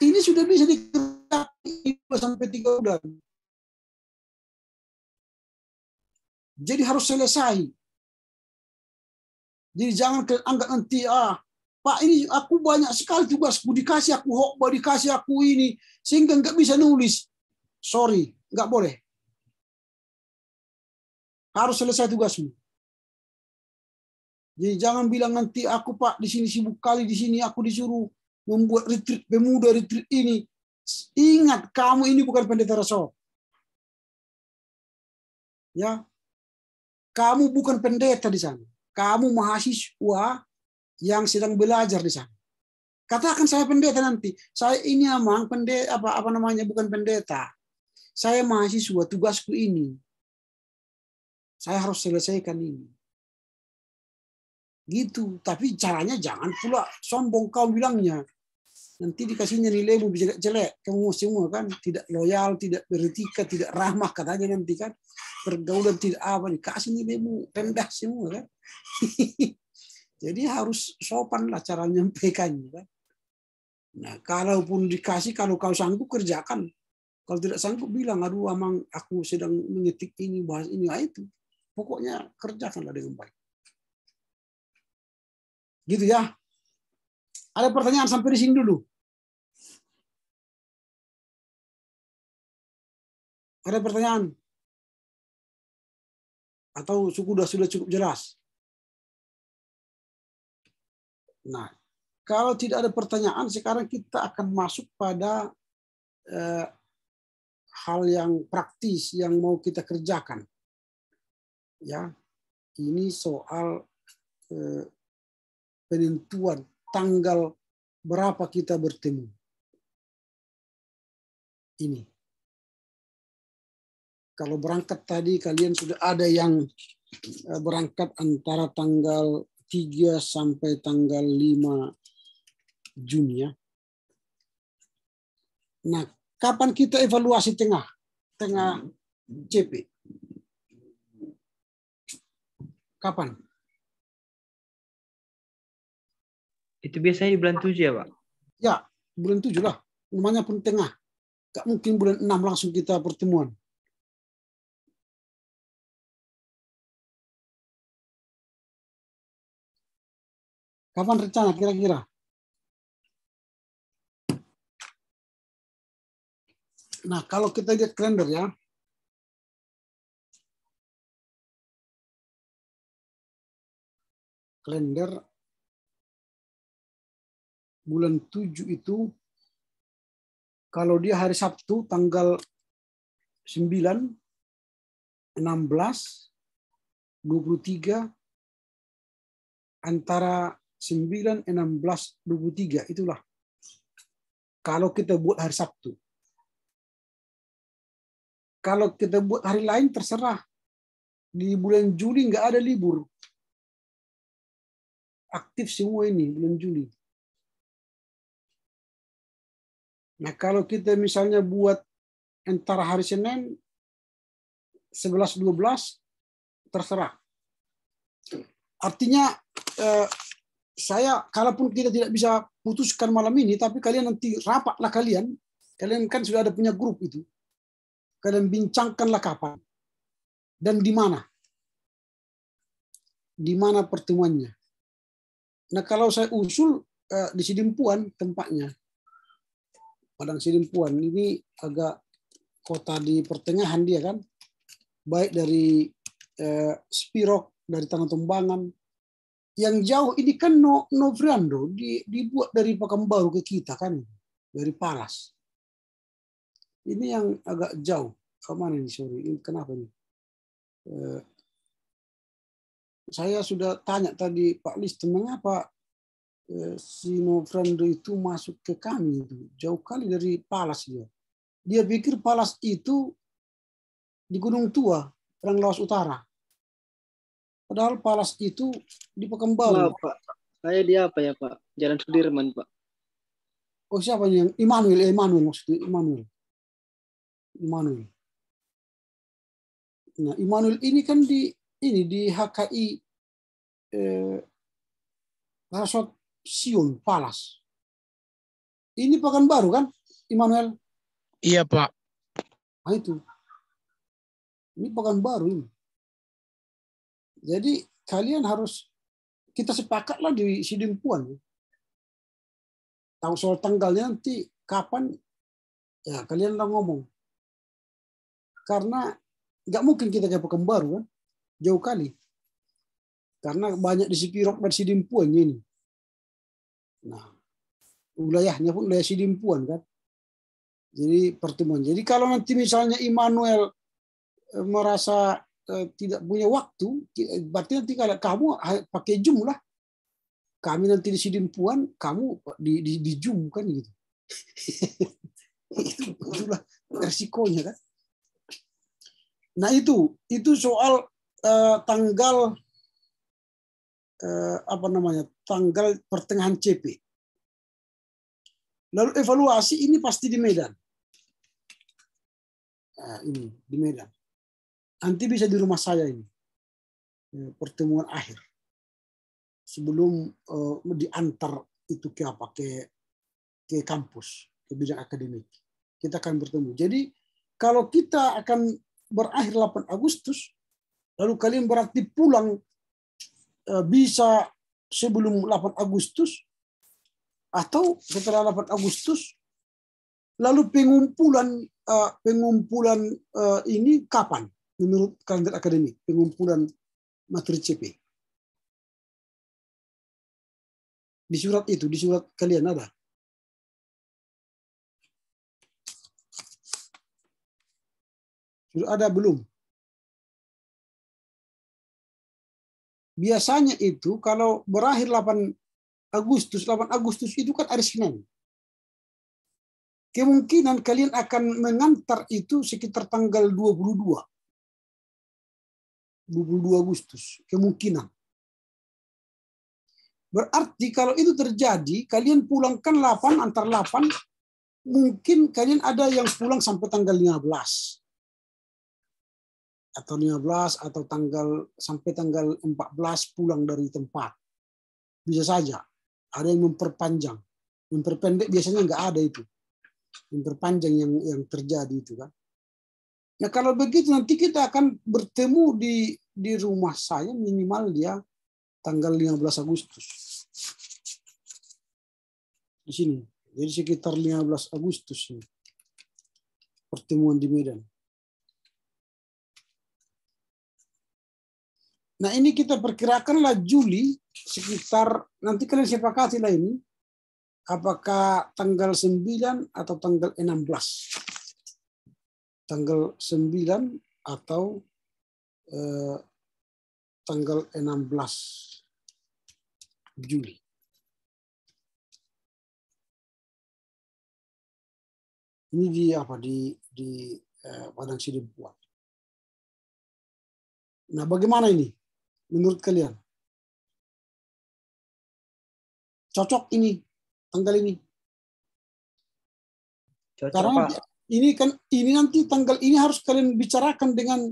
Ini sudah bisa dikerjakan sampai tiga bulan. Jadi harus selesai jadi jangan anggap nanti ah Pak ini aku banyak sekali tugasku dikasih aku hok dikasih aku ini sehingga nggak bisa nulis. Sorry, nggak boleh. Harus selesai tugasmu. Jadi jangan bilang nanti aku Pak di sini sibuk kali di sini aku disuruh membuat retreat pemuda retreat ini. Ingat kamu ini bukan pendeta rasul. Ya. Kamu bukan pendeta di sana kamu mahasiswa yang sedang belajar di sana. Katakan saya pendeta nanti. Saya ini amang pendeta apa apa namanya bukan pendeta. Saya mahasiswa tugasku ini. Saya harus selesaikan ini. Gitu. Tapi caranya jangan pula sombong kau bilangnya nanti dikasihnya nilaimu jelek kamu semua kan tidak loyal tidak beretika tidak ramah katanya nanti kan pergaulan tidak apa dikasih nilaimu rendah semua kan jadi harus sopan lah cara menyampaikannya kan nah kalaupun dikasih kalau kau sanggup kerjakan kalau tidak sanggup bilang aduh amang aku sedang mengetik ini bahas ini lah itu pokoknya kerjakanlah dengan baik gitu ya ada pertanyaan sampai di sini dulu Ada pertanyaan? Atau suku sudah sudah cukup jelas? Nah, kalau tidak ada pertanyaan, sekarang kita akan masuk pada eh, hal yang praktis yang mau kita kerjakan. Ya, ini soal eh, penentuan tanggal berapa kita bertemu. Ini. Kalau berangkat tadi kalian sudah ada yang eh, berangkat antara tanggal 3 sampai tanggal 5 Juni ya. Nah, kapan kita evaluasi tengah? Tengah CP. Kapan? Itu biasanya di bulan 7 ya, Pak? Ya, bulan 7 lah. Namanya pun tengah. Gak mungkin bulan 6 langsung kita pertemuan. Kapan rencana kira-kira? Nah, kalau kita lihat kalender ya. Kalender bulan 7 itu kalau dia hari Sabtu tanggal 9 16 23 antara 9, 16, 23. Itulah. Kalau kita buat hari Sabtu. Kalau kita buat hari lain terserah. Di bulan Juli nggak ada libur. Aktif semua ini bulan Juli. Nah kalau kita misalnya buat antara hari Senin 11-12 terserah. Artinya eh, saya kalaupun kita tidak bisa putuskan malam ini, tapi kalian nanti rapatlah kalian. Kalian kan sudah ada punya grup itu. Kalian bincangkanlah kapan dan di mana, di mana pertemuannya. Nah kalau saya usul eh, di Sidimpuan tempatnya, Padang Sidimpuan ini agak kota di pertengahan dia kan, baik dari eh, Spirok, dari Tanah Tumbangan, yang jauh ini kan no, Novrando di, dibuat dari Pekanbaru ke kita kan dari Palas. Ini yang agak jauh. Kemana ini sorry? Ini kenapa ini? Eh, saya sudah tanya tadi Pak Lis, mengapa eh, si Novrando itu masuk ke kami itu jauh kali dari Palas dia. Dia pikir Palas itu di Gunung Tua, Perang Laos Utara. Padahal Palas itu di Pekanbaru. Nah, Pak. Saya di apa ya, Pak? Jalan Sudirman, Pak. Oh, siapa yang Immanuel, eh, Immanuel maksudnya Immanuel. Immanuel. Nah, Immanuel ini kan di ini di HKI eh, Rasot Sion Palas. Ini pakan baru kan, Immanuel? Iya, Pak. Nah, itu. Ini pakan baru ini. Jadi kalian harus kita sepakatlah di Sidimpuan. Tahu soal tanggalnya nanti kapan ya kalian kalianlah ngomong. Karena nggak mungkin kita ke pekembar kan jauh kali. Karena banyak di rok dan Sidimpuan ini. Nah, wilayahnya pun wilayah Sidimpuan kan. Jadi pertemuan. Jadi kalau nanti misalnya Immanuel eh, merasa Eh, tidak punya waktu, eh, berarti nanti kalau kamu ah, pakai jumlah, kami nanti di puan, kamu di, di, di jum kan gitu. Itulah resikonya kan. Nah itu, itu soal uh, tanggal uh, apa namanya tanggal pertengahan CP. Lalu evaluasi ini pasti di Medan. Nah, ini di Medan nanti bisa di rumah saya ini ya, pertemuan akhir sebelum uh, diantar itu ke apa ke ke kampus ke bidang akademik kita akan bertemu jadi kalau kita akan berakhir 8 Agustus lalu kalian berarti pulang uh, bisa sebelum 8 Agustus atau setelah 8 Agustus lalu pengumpulan uh, pengumpulan uh, ini kapan menurut kalender akademik pengumpulan materi CP. Di surat itu, di surat kalian ada. Sudah ada belum? Biasanya itu kalau berakhir 8 Agustus, 8 Agustus itu kan hari Senin kemungkinan kalian akan mengantar itu sekitar tanggal 22 22 Agustus. Kemungkinan. Berarti kalau itu terjadi, kalian pulangkan 8, antar 8, mungkin kalian ada yang pulang sampai tanggal 15. Atau 15, atau tanggal sampai tanggal 14 pulang dari tempat. Bisa saja. Ada yang memperpanjang. Memperpendek biasanya nggak ada itu. Memperpanjang yang yang terjadi itu kan. Nah kalau begitu nanti kita akan bertemu di di rumah saya minimal dia tanggal 15 Agustus. Di sini. Jadi sekitar 15 Agustus ini. Pertemuan di Medan. Nah ini kita perkirakanlah Juli sekitar, nanti kalian siapa kasih lah ini, apakah tanggal 9 atau tanggal 16 tanggal 9 atau eh, tanggal 16 Juli. Ini di apa di di eh, Padang Sidempuan. Nah, bagaimana ini menurut kalian? Cocok ini tanggal ini? Cocok, Karena Pak. Ini kan ini nanti tanggal ini harus kalian bicarakan dengan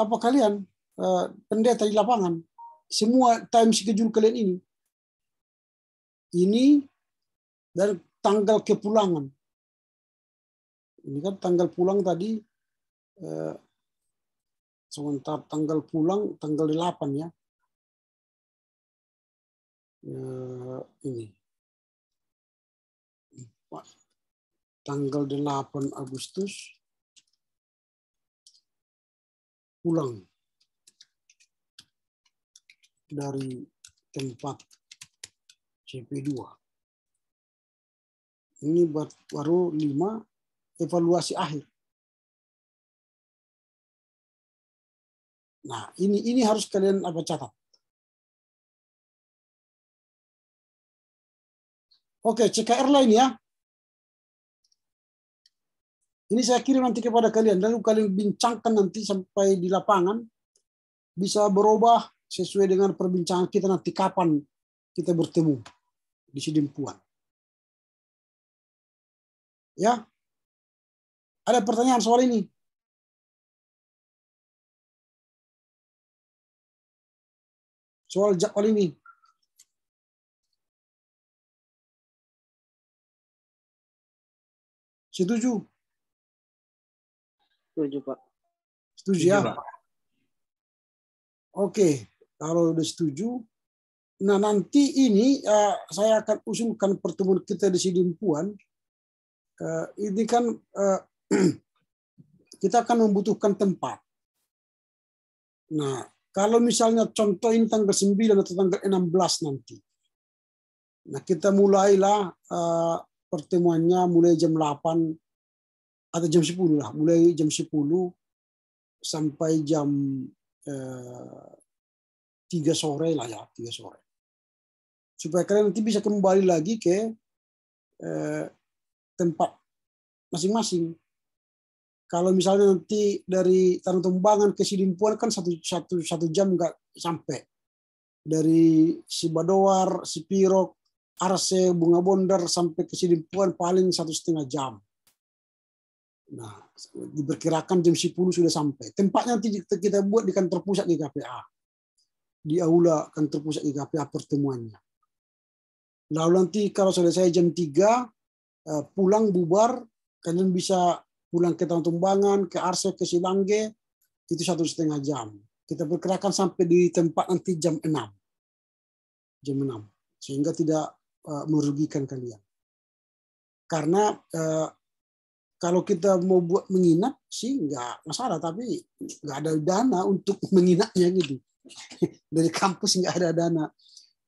apa kalian uh, pendeta di lapangan. Semua time schedule kalian ini. Ini dan tanggal kepulangan. Ini kan tanggal pulang tadi uh, sebentar tanggal pulang tanggal 8 ya. Uh, ini tanggal 8 Agustus pulang dari tempat CP2. Ini baru lima evaluasi akhir. Nah, ini ini harus kalian apa catat. Oke, CKR lain ya. Ini saya kirim nanti kepada kalian, lalu kalian bincangkan nanti sampai di lapangan, bisa berubah sesuai dengan perbincangan kita nanti kapan kita bertemu di Sidimpuan. Ya, ada pertanyaan soal ini? Soal jadwal ini? Setuju? Setuju, Pak. Setuju, ya? Pak. Oke, kalau sudah setuju, nah nanti ini uh, saya akan usulkan pertemuan kita di Sidimpuan. Uh, eh, ini kan uh, kita akan membutuhkan tempat. Nah, kalau misalnya contoh ini tanggal 9 atau tanggal 16 nanti. Nah, kita mulailah uh, pertemuannya mulai jam 8 atau jam 10 lah, mulai jam 10 sampai jam eh, tiga 3 sore lah ya, tiga sore. Supaya kalian nanti bisa kembali lagi ke eh, tempat masing-masing. Kalau misalnya nanti dari Tanah Tumbangan ke Sidimpuan kan satu, satu, satu jam nggak sampai. Dari Sibadoar, Sipirok, Arse, Bunga Bondar sampai ke Sidimpuan paling satu setengah jam. Nah, diperkirakan jam 10 sudah sampai. Tempatnya nanti kita buat di kantor pusat GKPA. Di aula kantor pusat GKPA pertemuannya. Lalu nanti kalau selesai jam 3, eh, pulang bubar, kalian bisa pulang ke Tanah Tumbangan, ke Arse, ke Silangge, itu satu setengah jam. Kita perkirakan sampai di tempat nanti jam 6. Jam 6. Sehingga tidak eh, merugikan kalian. Karena eh, kalau kita mau buat menginap sih nggak masalah, tapi nggak ada dana untuk menginapnya gitu. Dari kampus nggak ada dana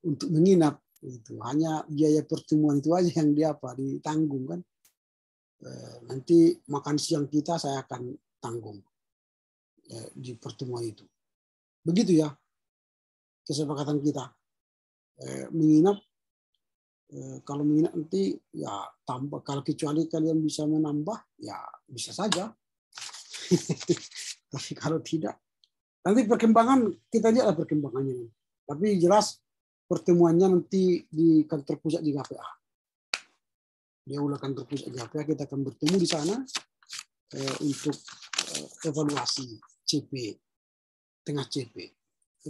untuk menginap itu Hanya biaya pertemuan itu aja yang dia apa ditanggung kan. Eh, nanti makan siang kita saya akan tanggung eh, di pertemuan itu. Begitu ya kesepakatan kita. Eh, menginap Eh, kalau nanti ya tambah kalau kecuali kalian bisa menambah ya bisa saja tapi kalau tidak nanti perkembangan kita lihatlah perkembangannya tapi jelas pertemuannya nanti di kantor pusat di KPA dia ulang kantor pusat di KPA kita akan bertemu di sana eh, untuk eh, evaluasi CP tengah CP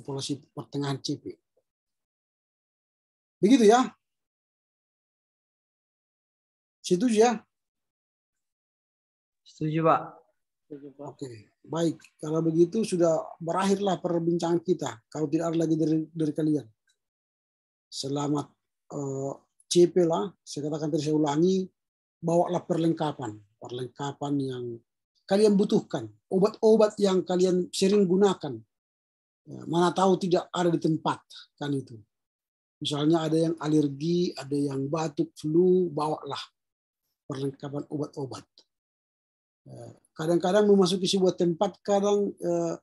evaluasi pertengahan CP begitu ya Setuju ya? Setuju, Pak. Oke, okay. Oke, baik. Kalau begitu sudah berakhirlah perbincangan kita. Kalau tidak ada lagi dari, dari kalian. Selamat uh, eh, CP lah. Saya katakan tadi saya ulangi, bawalah perlengkapan. Perlengkapan yang kalian butuhkan. Obat-obat yang kalian sering gunakan. Eh, mana tahu tidak ada di tempat. Kan itu. Misalnya ada yang alergi, ada yang batuk, flu, bawalah perlengkapan obat-obat. Eh, kadang-kadang memasuki sebuah tempat, kadang eh,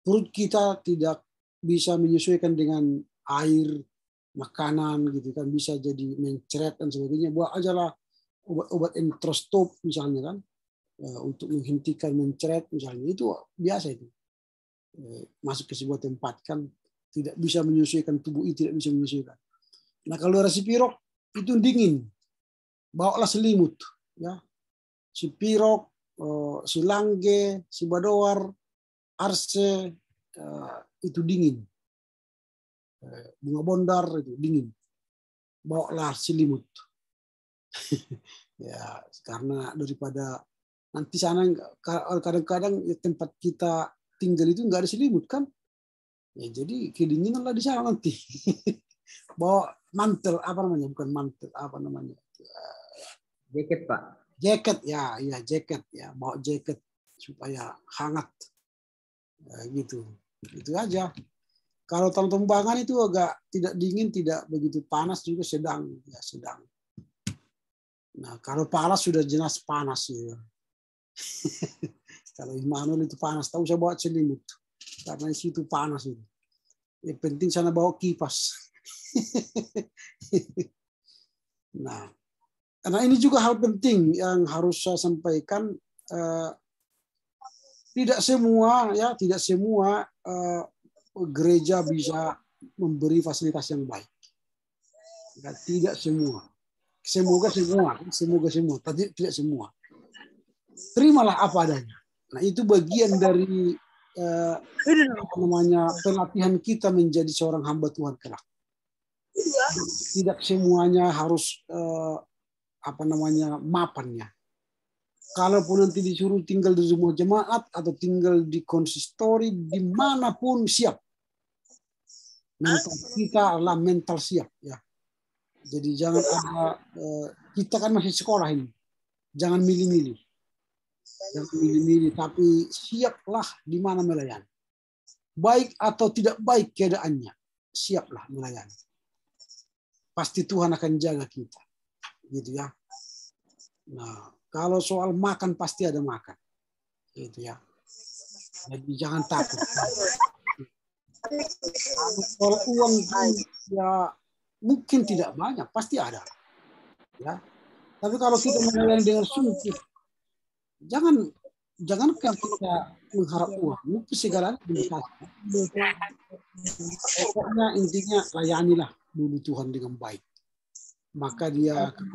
perut kita tidak bisa menyesuaikan dengan air, makanan gitu kan bisa jadi mencret dan sebagainya. Buat ajalah obat-obat entrostop misalnya kan eh, untuk menghentikan mencret misalnya itu biasa itu masuk ke sebuah tempat kan tidak bisa menyesuaikan tubuh itu tidak bisa menyesuaikan. Nah kalau resipirok itu dingin bawalah selimut ya si pirok eh, si langge si badoar arse eh, itu dingin eh, bunga bondar itu dingin bawalah selimut ya karena daripada nanti sana kadang-kadang ya, tempat kita tinggal itu nggak ada selimut kan ya jadi kedinginan lah di sana nanti bawa mantel apa namanya bukan mantel apa namanya Jaket Pak. Jaket ya, iya jaket ya, bawa jaket supaya hangat. Ya, gitu. Itu aja. Kalau tahun tembangan itu agak tidak dingin, tidak begitu panas juga sedang, ya sedang. Nah, kalau panas sudah jelas panas ya. kalau Immanuel itu panas, tahu saya bawa selimut karena di situ panas itu. Yang penting sana bawa kipas. nah, Nah ini juga hal penting yang harus saya sampaikan. Eh, tidak semua ya, tidak semua eh, gereja bisa memberi fasilitas yang baik. Ya, tidak semua. Semoga semua, semoga semua, tapi tidak semua. Terimalah apa adanya. Nah itu bagian dari eh, apa namanya pelatihan kita menjadi seorang hamba Tuhan kelak. Tidak semuanya harus apa namanya mapannya. Kalaupun nanti disuruh tinggal di rumah jemaat atau tinggal di konsistori dimanapun siap. Mental kita adalah mental siap ya. Jadi jangan ada eh, kita kan masih sekolah ini. Jangan milih-milih. Jangan milih-milih tapi siaplah di mana melayani. Baik atau tidak baik keadaannya, siaplah melayani. Pasti Tuhan akan jaga kita gitu ya. Nah, kalau soal makan pasti ada makan, gitu ya. Jadi jangan takut. Kalau uang ya mungkin tidak banyak, pasti ada, ya. Tapi kalau kita menilai dengan sungguh, jangan jangan kita mengharap uang, mungkin segala Pokoknya intinya layanilah dulu Tuhan dengan baik maka dia akan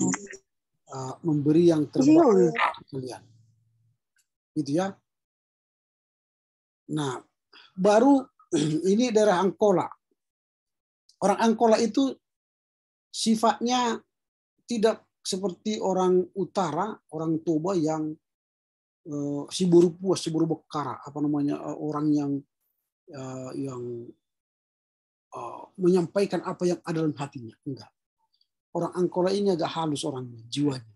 uh, memberi yang terbaik iya. kalian. Gitu ya. Nah, baru ini daerah Angkola. Orang Angkola itu sifatnya tidak seperti orang utara, orang Toba yang uh, siburu puas, siburu bekara, apa namanya uh, orang yang uh, yang uh, menyampaikan apa yang ada dalam hatinya. Enggak. Orang Angkora ini agak halus orangnya, jiwanya.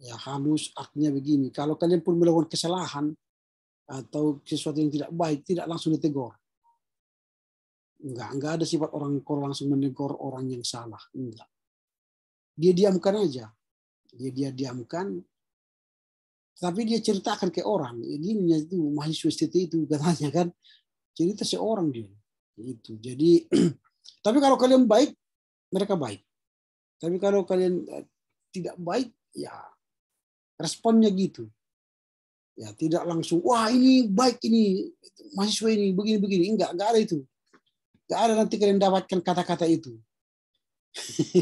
Ya halus artinya begini. Kalau kalian pun melakukan kesalahan atau sesuatu yang tidak baik, tidak langsung ditegur. Enggak, enggak ada sifat orang Angkora langsung menegur orang yang salah. Enggak. Dia diamkan aja. Dia dia diamkan. Tapi dia ceritakan ke orang. Ya, ini itu mahasiswa STT itu katanya kan. Cerita seorang dia. Itu. Jadi tapi kalau kalian baik, mereka baik. Tapi kalau kalian eh, tidak baik, ya responnya gitu. Ya tidak langsung, wah ini baik ini, mahasiswa ini, begini-begini. Enggak, enggak ada itu. Enggak ada nanti kalian dapatkan kata-kata itu.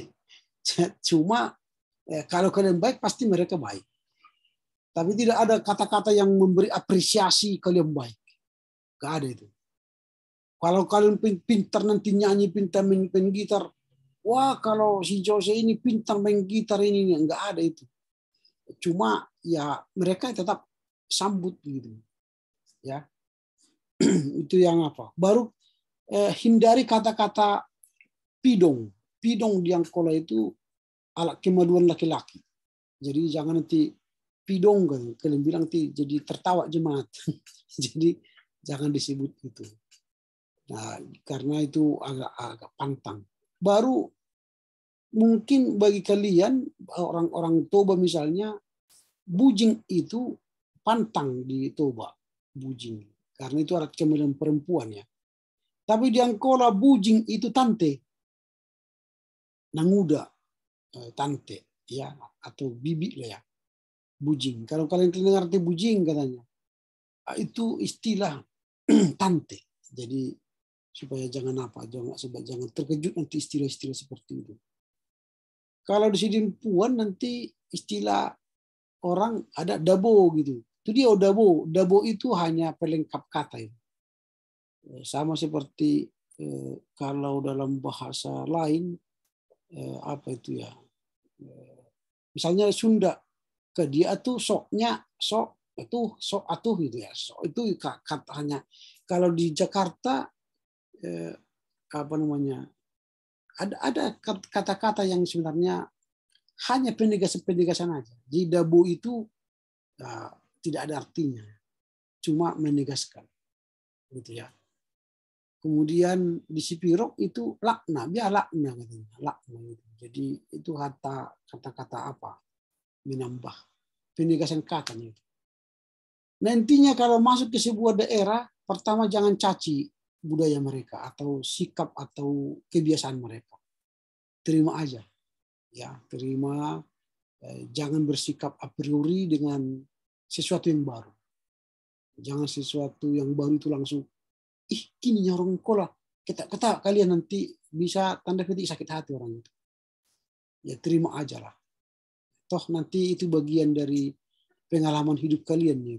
Cuma ya, kalau kalian baik, pasti mereka baik. Tapi tidak ada kata-kata yang memberi apresiasi kalian baik. Enggak ada itu. Kalau kalian pintar nanti nyanyi, pintar main gitar, wah kalau si Jose ini pintar main gitar ini, enggak nggak ada itu. Cuma ya mereka tetap sambut gitu. Ya. itu yang apa? Baru eh, hindari kata-kata pidong. Pidong di Angkola itu alat kemaluan laki-laki. Jadi jangan nanti pidong kan kalian bilang nanti jadi tertawa jemaat jadi jangan disebut itu nah karena itu agak agak pantang baru mungkin bagi kalian orang-orang Toba misalnya bujing itu pantang di Toba bujing karena itu alat kemilikan perempuan ya. Tapi di Angkola bujing itu tante, nanguda, eh, tante ya atau bibi lah ya, bujing. Kalau kalian dengar arti bujing katanya, itu istilah tante. Jadi supaya jangan apa jangan sebab jangan terkejut nanti istilah-istilah seperti itu. Kalau di sini puan nanti istilah orang ada dabo gitu. Itu dia oh, dabo. Dabo itu hanya pelengkap kata itu. Ya. Eh, sama seperti eh, kalau dalam bahasa lain eh, apa itu ya? misalnya Sunda ke dia tuh soknya sok itu sok atuh gitu ya. Sok itu kata hanya kalau di Jakarta eh, apa namanya ada ada kata-kata yang sebenarnya hanya penegasan-penegasan aja. Jidabu itu ah, tidak ada artinya, cuma menegaskan, gitu ya. Kemudian di Sipirok itu lakna, biar lakna katanya, lakna gitu. Jadi itu kata kata-kata apa? Menambah penegasan katanya itu. Nantinya kalau masuk ke sebuah daerah, pertama jangan caci budaya mereka atau sikap atau kebiasaan mereka. Terima aja. Ya, terima eh, jangan bersikap a priori dengan sesuatu yang baru. Jangan sesuatu yang baru itu langsung ih kini nyorong kola. Kita kata kalian nanti bisa tanda petik sakit hati orang itu. Ya terima aja lah. Toh nanti itu bagian dari pengalaman hidup kalian ya.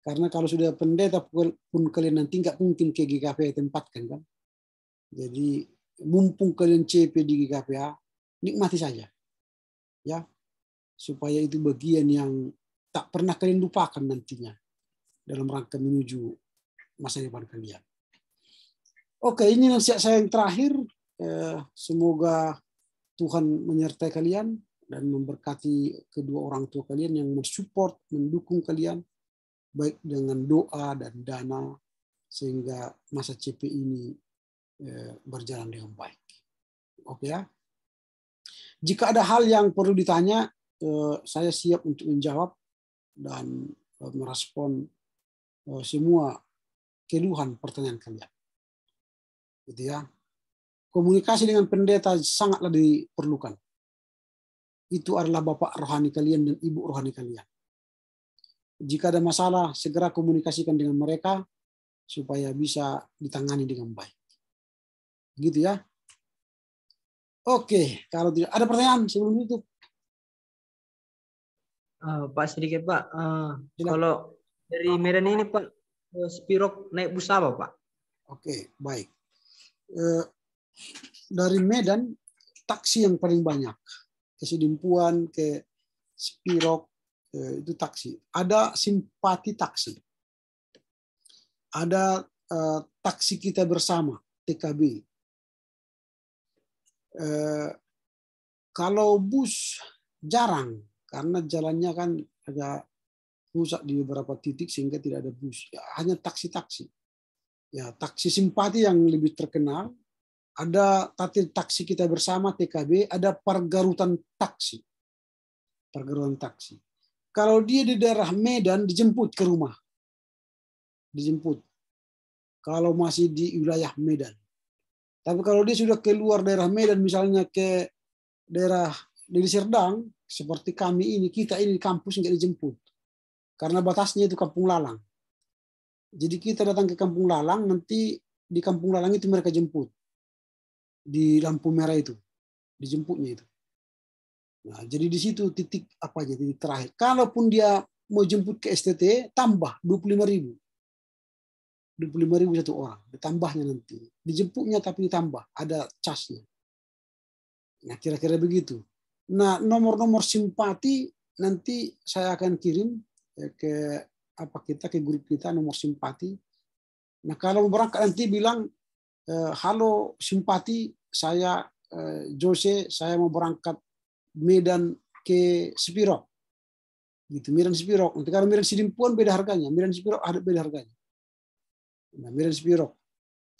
Karena kalau sudah pendeta pun kalian nanti nggak mungkin ke GKPA tempatkan kan. Jadi mumpung kalian CP di GKPA, nikmati saja. Ya, supaya itu bagian yang tak pernah kalian lupakan nantinya dalam rangka menuju masa depan kalian. Oke, ini nasihat saya yang terakhir. Eh, semoga Tuhan menyertai kalian dan memberkati kedua orang tua kalian yang mensupport, mendukung kalian baik dengan doa dan dana sehingga masa CP ini eh, berjalan dengan baik. Oke ya. Jika ada hal yang perlu ditanya, eh, saya siap untuk menjawab dan eh, merespon semua keluhan pertanyaan kalian. Gitu ya. Komunikasi dengan pendeta sangatlah diperlukan. Itu adalah bapak rohani kalian dan ibu rohani kalian. Jika ada masalah, segera komunikasikan dengan mereka supaya bisa ditangani dengan baik. Gitu ya. Oke, kalau tidak ada pertanyaan sebelum itu. Uh, Pak sedikit Pak, uh, kalau dari Medan ini Pak, eh, Spirok naik bus apa Pak? Oke, baik. Uh, dari Medan taksi yang paling banyak ke Sidimpuan, ke Spirok, Eh, itu taksi. Ada simpati taksi. Ada uh, taksi kita bersama, TKB. Uh, eh, kalau bus jarang karena jalannya kan agak rusak di beberapa titik sehingga tidak ada bus. Ya, hanya taksi-taksi. Ya, taksi simpati yang lebih terkenal. Ada taksi kita bersama TKB, ada pergarutan taksi. Pergerakan taksi kalau dia di daerah Medan dijemput ke rumah. Dijemput. Kalau masih di wilayah Medan. Tapi kalau dia sudah keluar daerah Medan misalnya ke daerah di Serdang seperti kami ini, kita ini di kampus nggak dijemput. Karena batasnya itu Kampung Lalang. Jadi kita datang ke Kampung Lalang, nanti di Kampung Lalang itu mereka jemput. Di lampu merah itu. Dijemputnya itu. Nah, jadi di situ titik apa aja titik terakhir. Kalaupun dia mau jemput ke STT, tambah 25 ribu. 25 ribu satu orang, ditambahnya nanti. Dijemputnya tapi ditambah, ada casnya. Nah, kira-kira begitu. Nah, nomor-nomor simpati nanti saya akan kirim ke apa kita ke grup kita nomor simpati. Nah, kalau berangkat nanti bilang eh, halo simpati saya eh, Jose, saya mau berangkat Medan ke Sepiro, Gitu, Medan Sepiro. Untuk karena Medan Sidimpuan beda harganya, Medan Sepiro ada beda harganya. Nah, Medan Sepiro,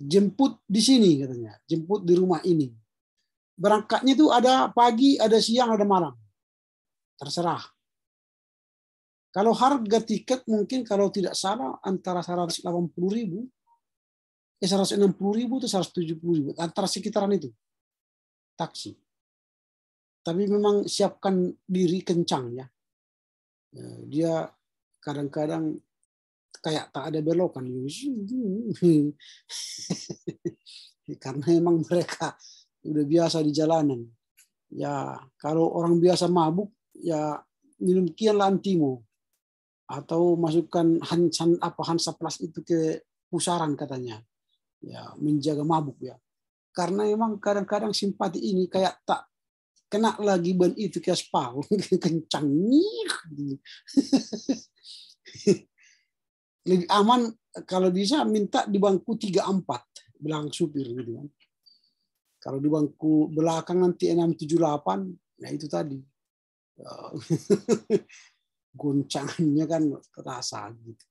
Jemput di sini katanya, jemput di rumah ini. Berangkatnya itu ada pagi, ada siang, ada malam. Terserah. Kalau harga tiket mungkin kalau tidak salah antara 180 ribu, eh 160 ribu atau 170 ribu, antara sekitaran itu. Taksi tapi memang siapkan diri kencang ya. ya. Dia kadang-kadang kayak tak ada belokan. Karena emang mereka udah biasa di jalanan. Ya, kalau orang biasa mabuk, ya minum kian lantimo. Atau masukkan hansan apa hansa plus itu ke pusaran katanya. Ya, menjaga mabuk ya. Karena emang kadang-kadang simpati ini kayak tak kena lagi ban itu kayak spawn kencang lebih aman kalau bisa minta di bangku tiga empat bilang supir gitu kan kalau di bangku belakang nanti enam tujuh delapan nah itu tadi goncangannya kan terasa gitu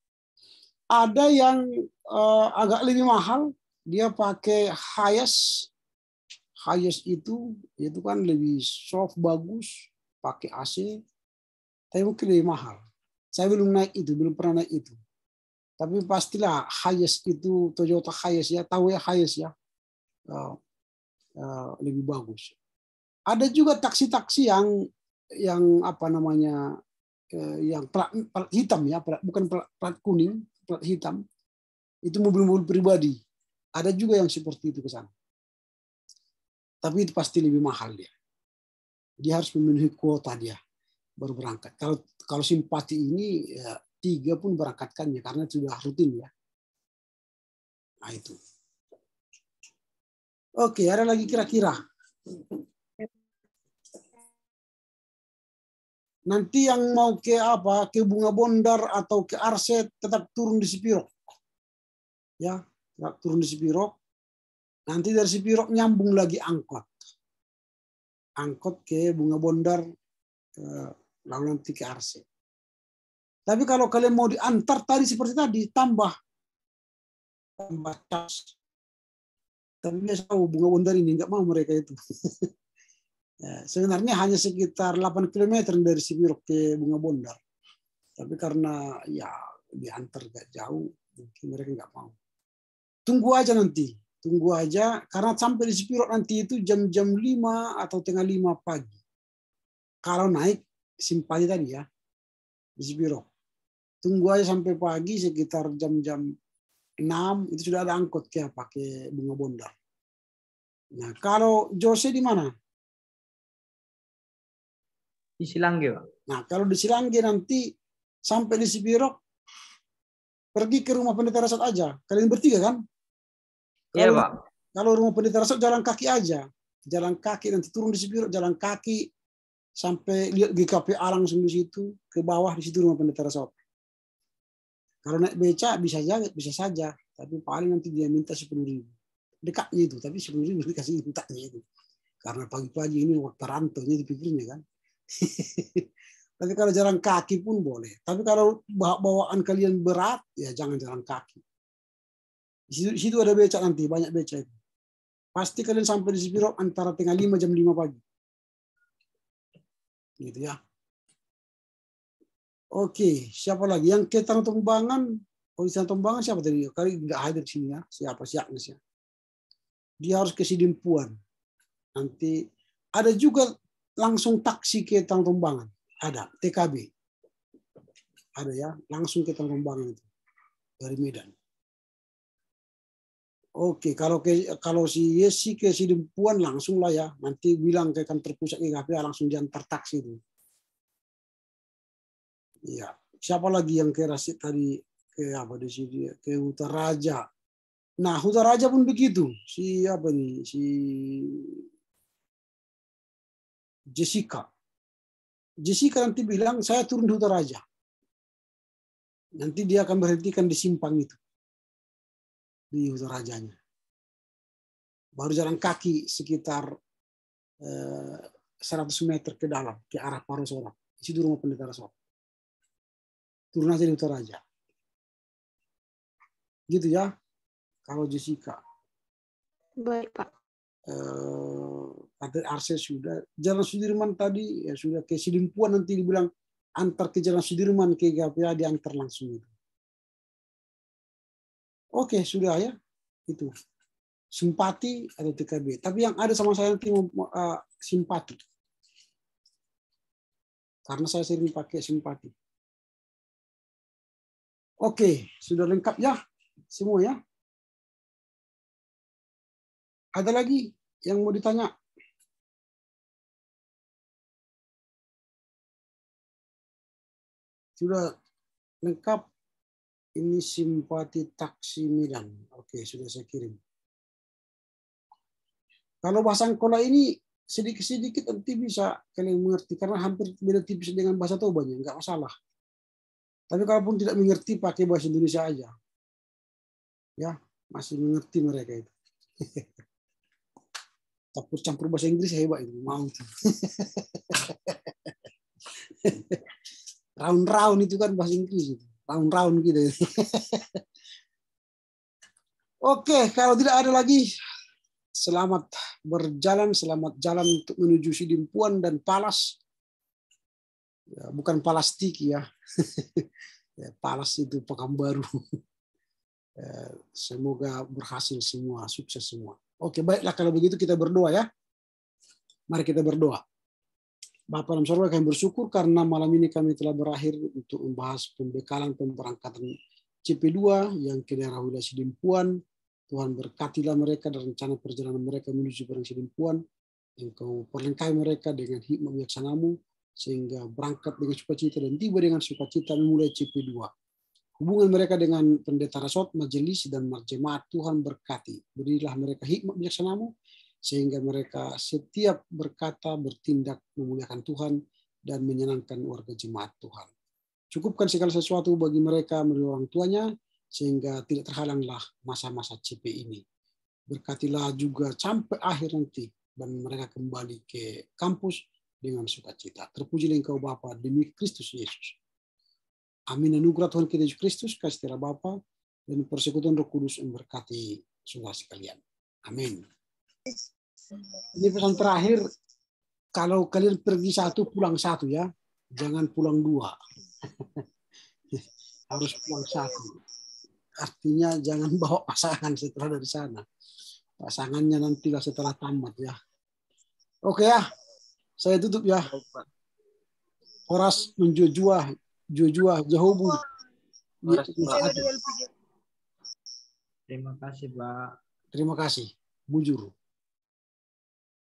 ada yang eh, agak lebih mahal dia pakai highest highest itu itu kan lebih soft bagus pakai AC tapi mungkin lebih mahal saya belum naik itu belum pernah naik itu tapi pastilah highest itu Toyota highest ya tahu ya highest ya eh, eh, lebih bagus ada juga taksi-taksi yang yang apa namanya eh, yang plat, plat hitam ya plat, bukan plat, plat kuning plat hitam itu mobil-mobil pribadi ada juga yang seperti itu ke sana tapi itu pasti lebih mahal dia. Dia harus memenuhi kuota dia baru berangkat. Kalau kalau simpati ini ya, tiga pun berangkatkannya karena sudah rutin ya. Nah itu. Oke, ada lagi kira-kira. Nanti yang mau ke apa, ke Bunga Bondar atau ke Arset tetap turun di Sipirok. Ya, tetap turun di Sipirok. Nanti dari Sipirok nyambung lagi angkot. Angkot ke Bunga Bondar, ke, lalu nanti ke Tapi kalau kalian mau diantar tadi seperti tadi, tambah. Tambah cas. Tapi biasa Bunga Bondar ini nggak mau mereka itu. Ya, sebenarnya hanya sekitar 8 km dari Sipirok ke Bunga Bondar. Tapi karena ya diantar gak jauh, mungkin mereka nggak mau. Tunggu aja nanti tunggu aja karena sampai di Spiro nanti itu jam-jam 5 atau tengah 5 pagi. Kalau naik simpati tadi ya di Spiro. Tunggu aja sampai pagi sekitar jam-jam 6 itu sudah ada angkot ya pakai bunga bondar. Nah, kalau Jose di mana? Di Silangge, Pak. Nah, kalau di Silangge nanti sampai di Sibirok pergi ke rumah pendeta Rasat aja. Kalian bertiga kan? Iya, Pak. Kalau rumah pendeta rasa jalan kaki aja. Jalan kaki nanti turun di sepiro, jalan kaki sampai lihat GKP arang sembunyi situ, ke bawah di situ rumah pendeta rasa. Kalau naik beca bisa saja, bisa saja, tapi paling nanti dia minta sepuluh ribu. Dekatnya itu, tapi sepuluh ribu dikasih mintanya itu. Karena pagi-pagi ini waktu rantau, ini dipikirnya kan. tapi kalau jalan kaki pun boleh. Tapi kalau bawaan kalian berat, ya jangan jalan kaki. Di situ, di situ ada becak nanti, banyak becak itu. Pasti kalian sampai di Sipirop antara tengah 5 jam 5 pagi. Gitu ya. Oke, siapa lagi? Yang ketang tumbangan, Hoisan oh, tumbangan siapa tadi? Kali nggak hadir sini ya. Siapa siapa siapa Dia harus ke Sidimpuan. Nanti ada juga langsung taksi ketang tumbangan. Ada TKB. Ada ya, langsung ketang tumbangan itu dari Medan. Oke, okay, kalau ke, kalau si Yesi ke si dempuan langsung lah ya. Nanti bilang ke kantor pusat IKPA langsung diantar tertaksi itu. Iya. Siapa lagi yang ke Rasid tadi ke apa di sini ke utaraja? Nah, utaraja pun begitu. Si apa nih? Si Jessica. Jessica nanti bilang saya turun di Raja. Nanti dia akan berhentikan di simpang itu di huzur rajanya. Baru jalan kaki sekitar 100 eh, meter ke dalam, ke arah Paru Sorok. Di situ rumah pendeta Rasul. Turun aja di hutan raja. Gitu ya, kalau Jessica. Baik, Pak. Tadi eh, Arse sudah. Jalan Sudirman tadi ya sudah ke Sidimpuan nanti dibilang antar ke Jalan Sudirman ke GPA diantar langsung itu. Oke, sudah ya. Itu. Simpati atau TKB. Tapi yang ada sama saya nanti uh, simpati. Karena saya sering pakai simpati. Oke, sudah lengkap ya semua ya. Ada lagi yang mau ditanya? Sudah lengkap ini simpati taksi Milan. Oke, sudah saya kirim. Kalau bahasa Angkola ini sedikit-sedikit nanti bisa kalian mengerti karena hampir beda tipis dengan bahasa Tobanya, nggak masalah. Tapi kalaupun tidak mengerti pakai bahasa Indonesia aja. Ya, masih mengerti mereka itu. Tapi campur bahasa Inggris hebat ini, mau Round-round itu kan bahasa Inggris itu round-round gitu. Oke, kalau tidak ada lagi, selamat berjalan, selamat jalan untuk menuju Sidimpuan dan Palas. Ya, bukan Palastik ya. ya Palas itu Pekanbaru. Ya, semoga berhasil semua, sukses semua. Oke, baiklah kalau begitu kita berdoa ya. Mari kita berdoa. Bapak dan Saudara kami bersyukur karena malam ini kami telah berakhir untuk membahas pembekalan pemberangkatan CP2 yang ke daerah wilayah Sidimpuan. Tuhan berkatilah mereka dan rencana perjalanan mereka menuju perang Sidimpuan. Engkau perlengkapi mereka dengan hikmat bijaksanamu sehingga berangkat dengan sukacita dan tiba dengan sukacita memulai CP2. Hubungan mereka dengan pendeta Rasot, majelis, dan Marjemaat Tuhan berkati. Berilah mereka hikmat bijaksanamu sehingga mereka setiap berkata, bertindak memuliakan Tuhan dan menyenangkan warga jemaat Tuhan. Cukupkan segala sesuatu bagi mereka melalui orang tuanya sehingga tidak terhalanglah masa-masa CP ini. Berkatilah juga sampai akhir nanti dan mereka kembali ke kampus dengan sukacita. Terpujilah engkau Bapa demi Kristus Yesus. Amin. Anugerah Tuhan kita Yesus Kristus, kasih Bapa dan persekutuan Roh Kudus memberkati semua sekalian. Amin. Ini pesan terakhir, kalau kalian pergi satu pulang satu ya, jangan pulang dua. Harus pulang satu. Artinya jangan bawa pasangan setelah dari sana. Pasangannya nantilah setelah tamat ya. Oke ya, saya tutup ya. Horas menjujua, jujua, jahobu. Terima kasih, Pak. Terima kasih. bujuru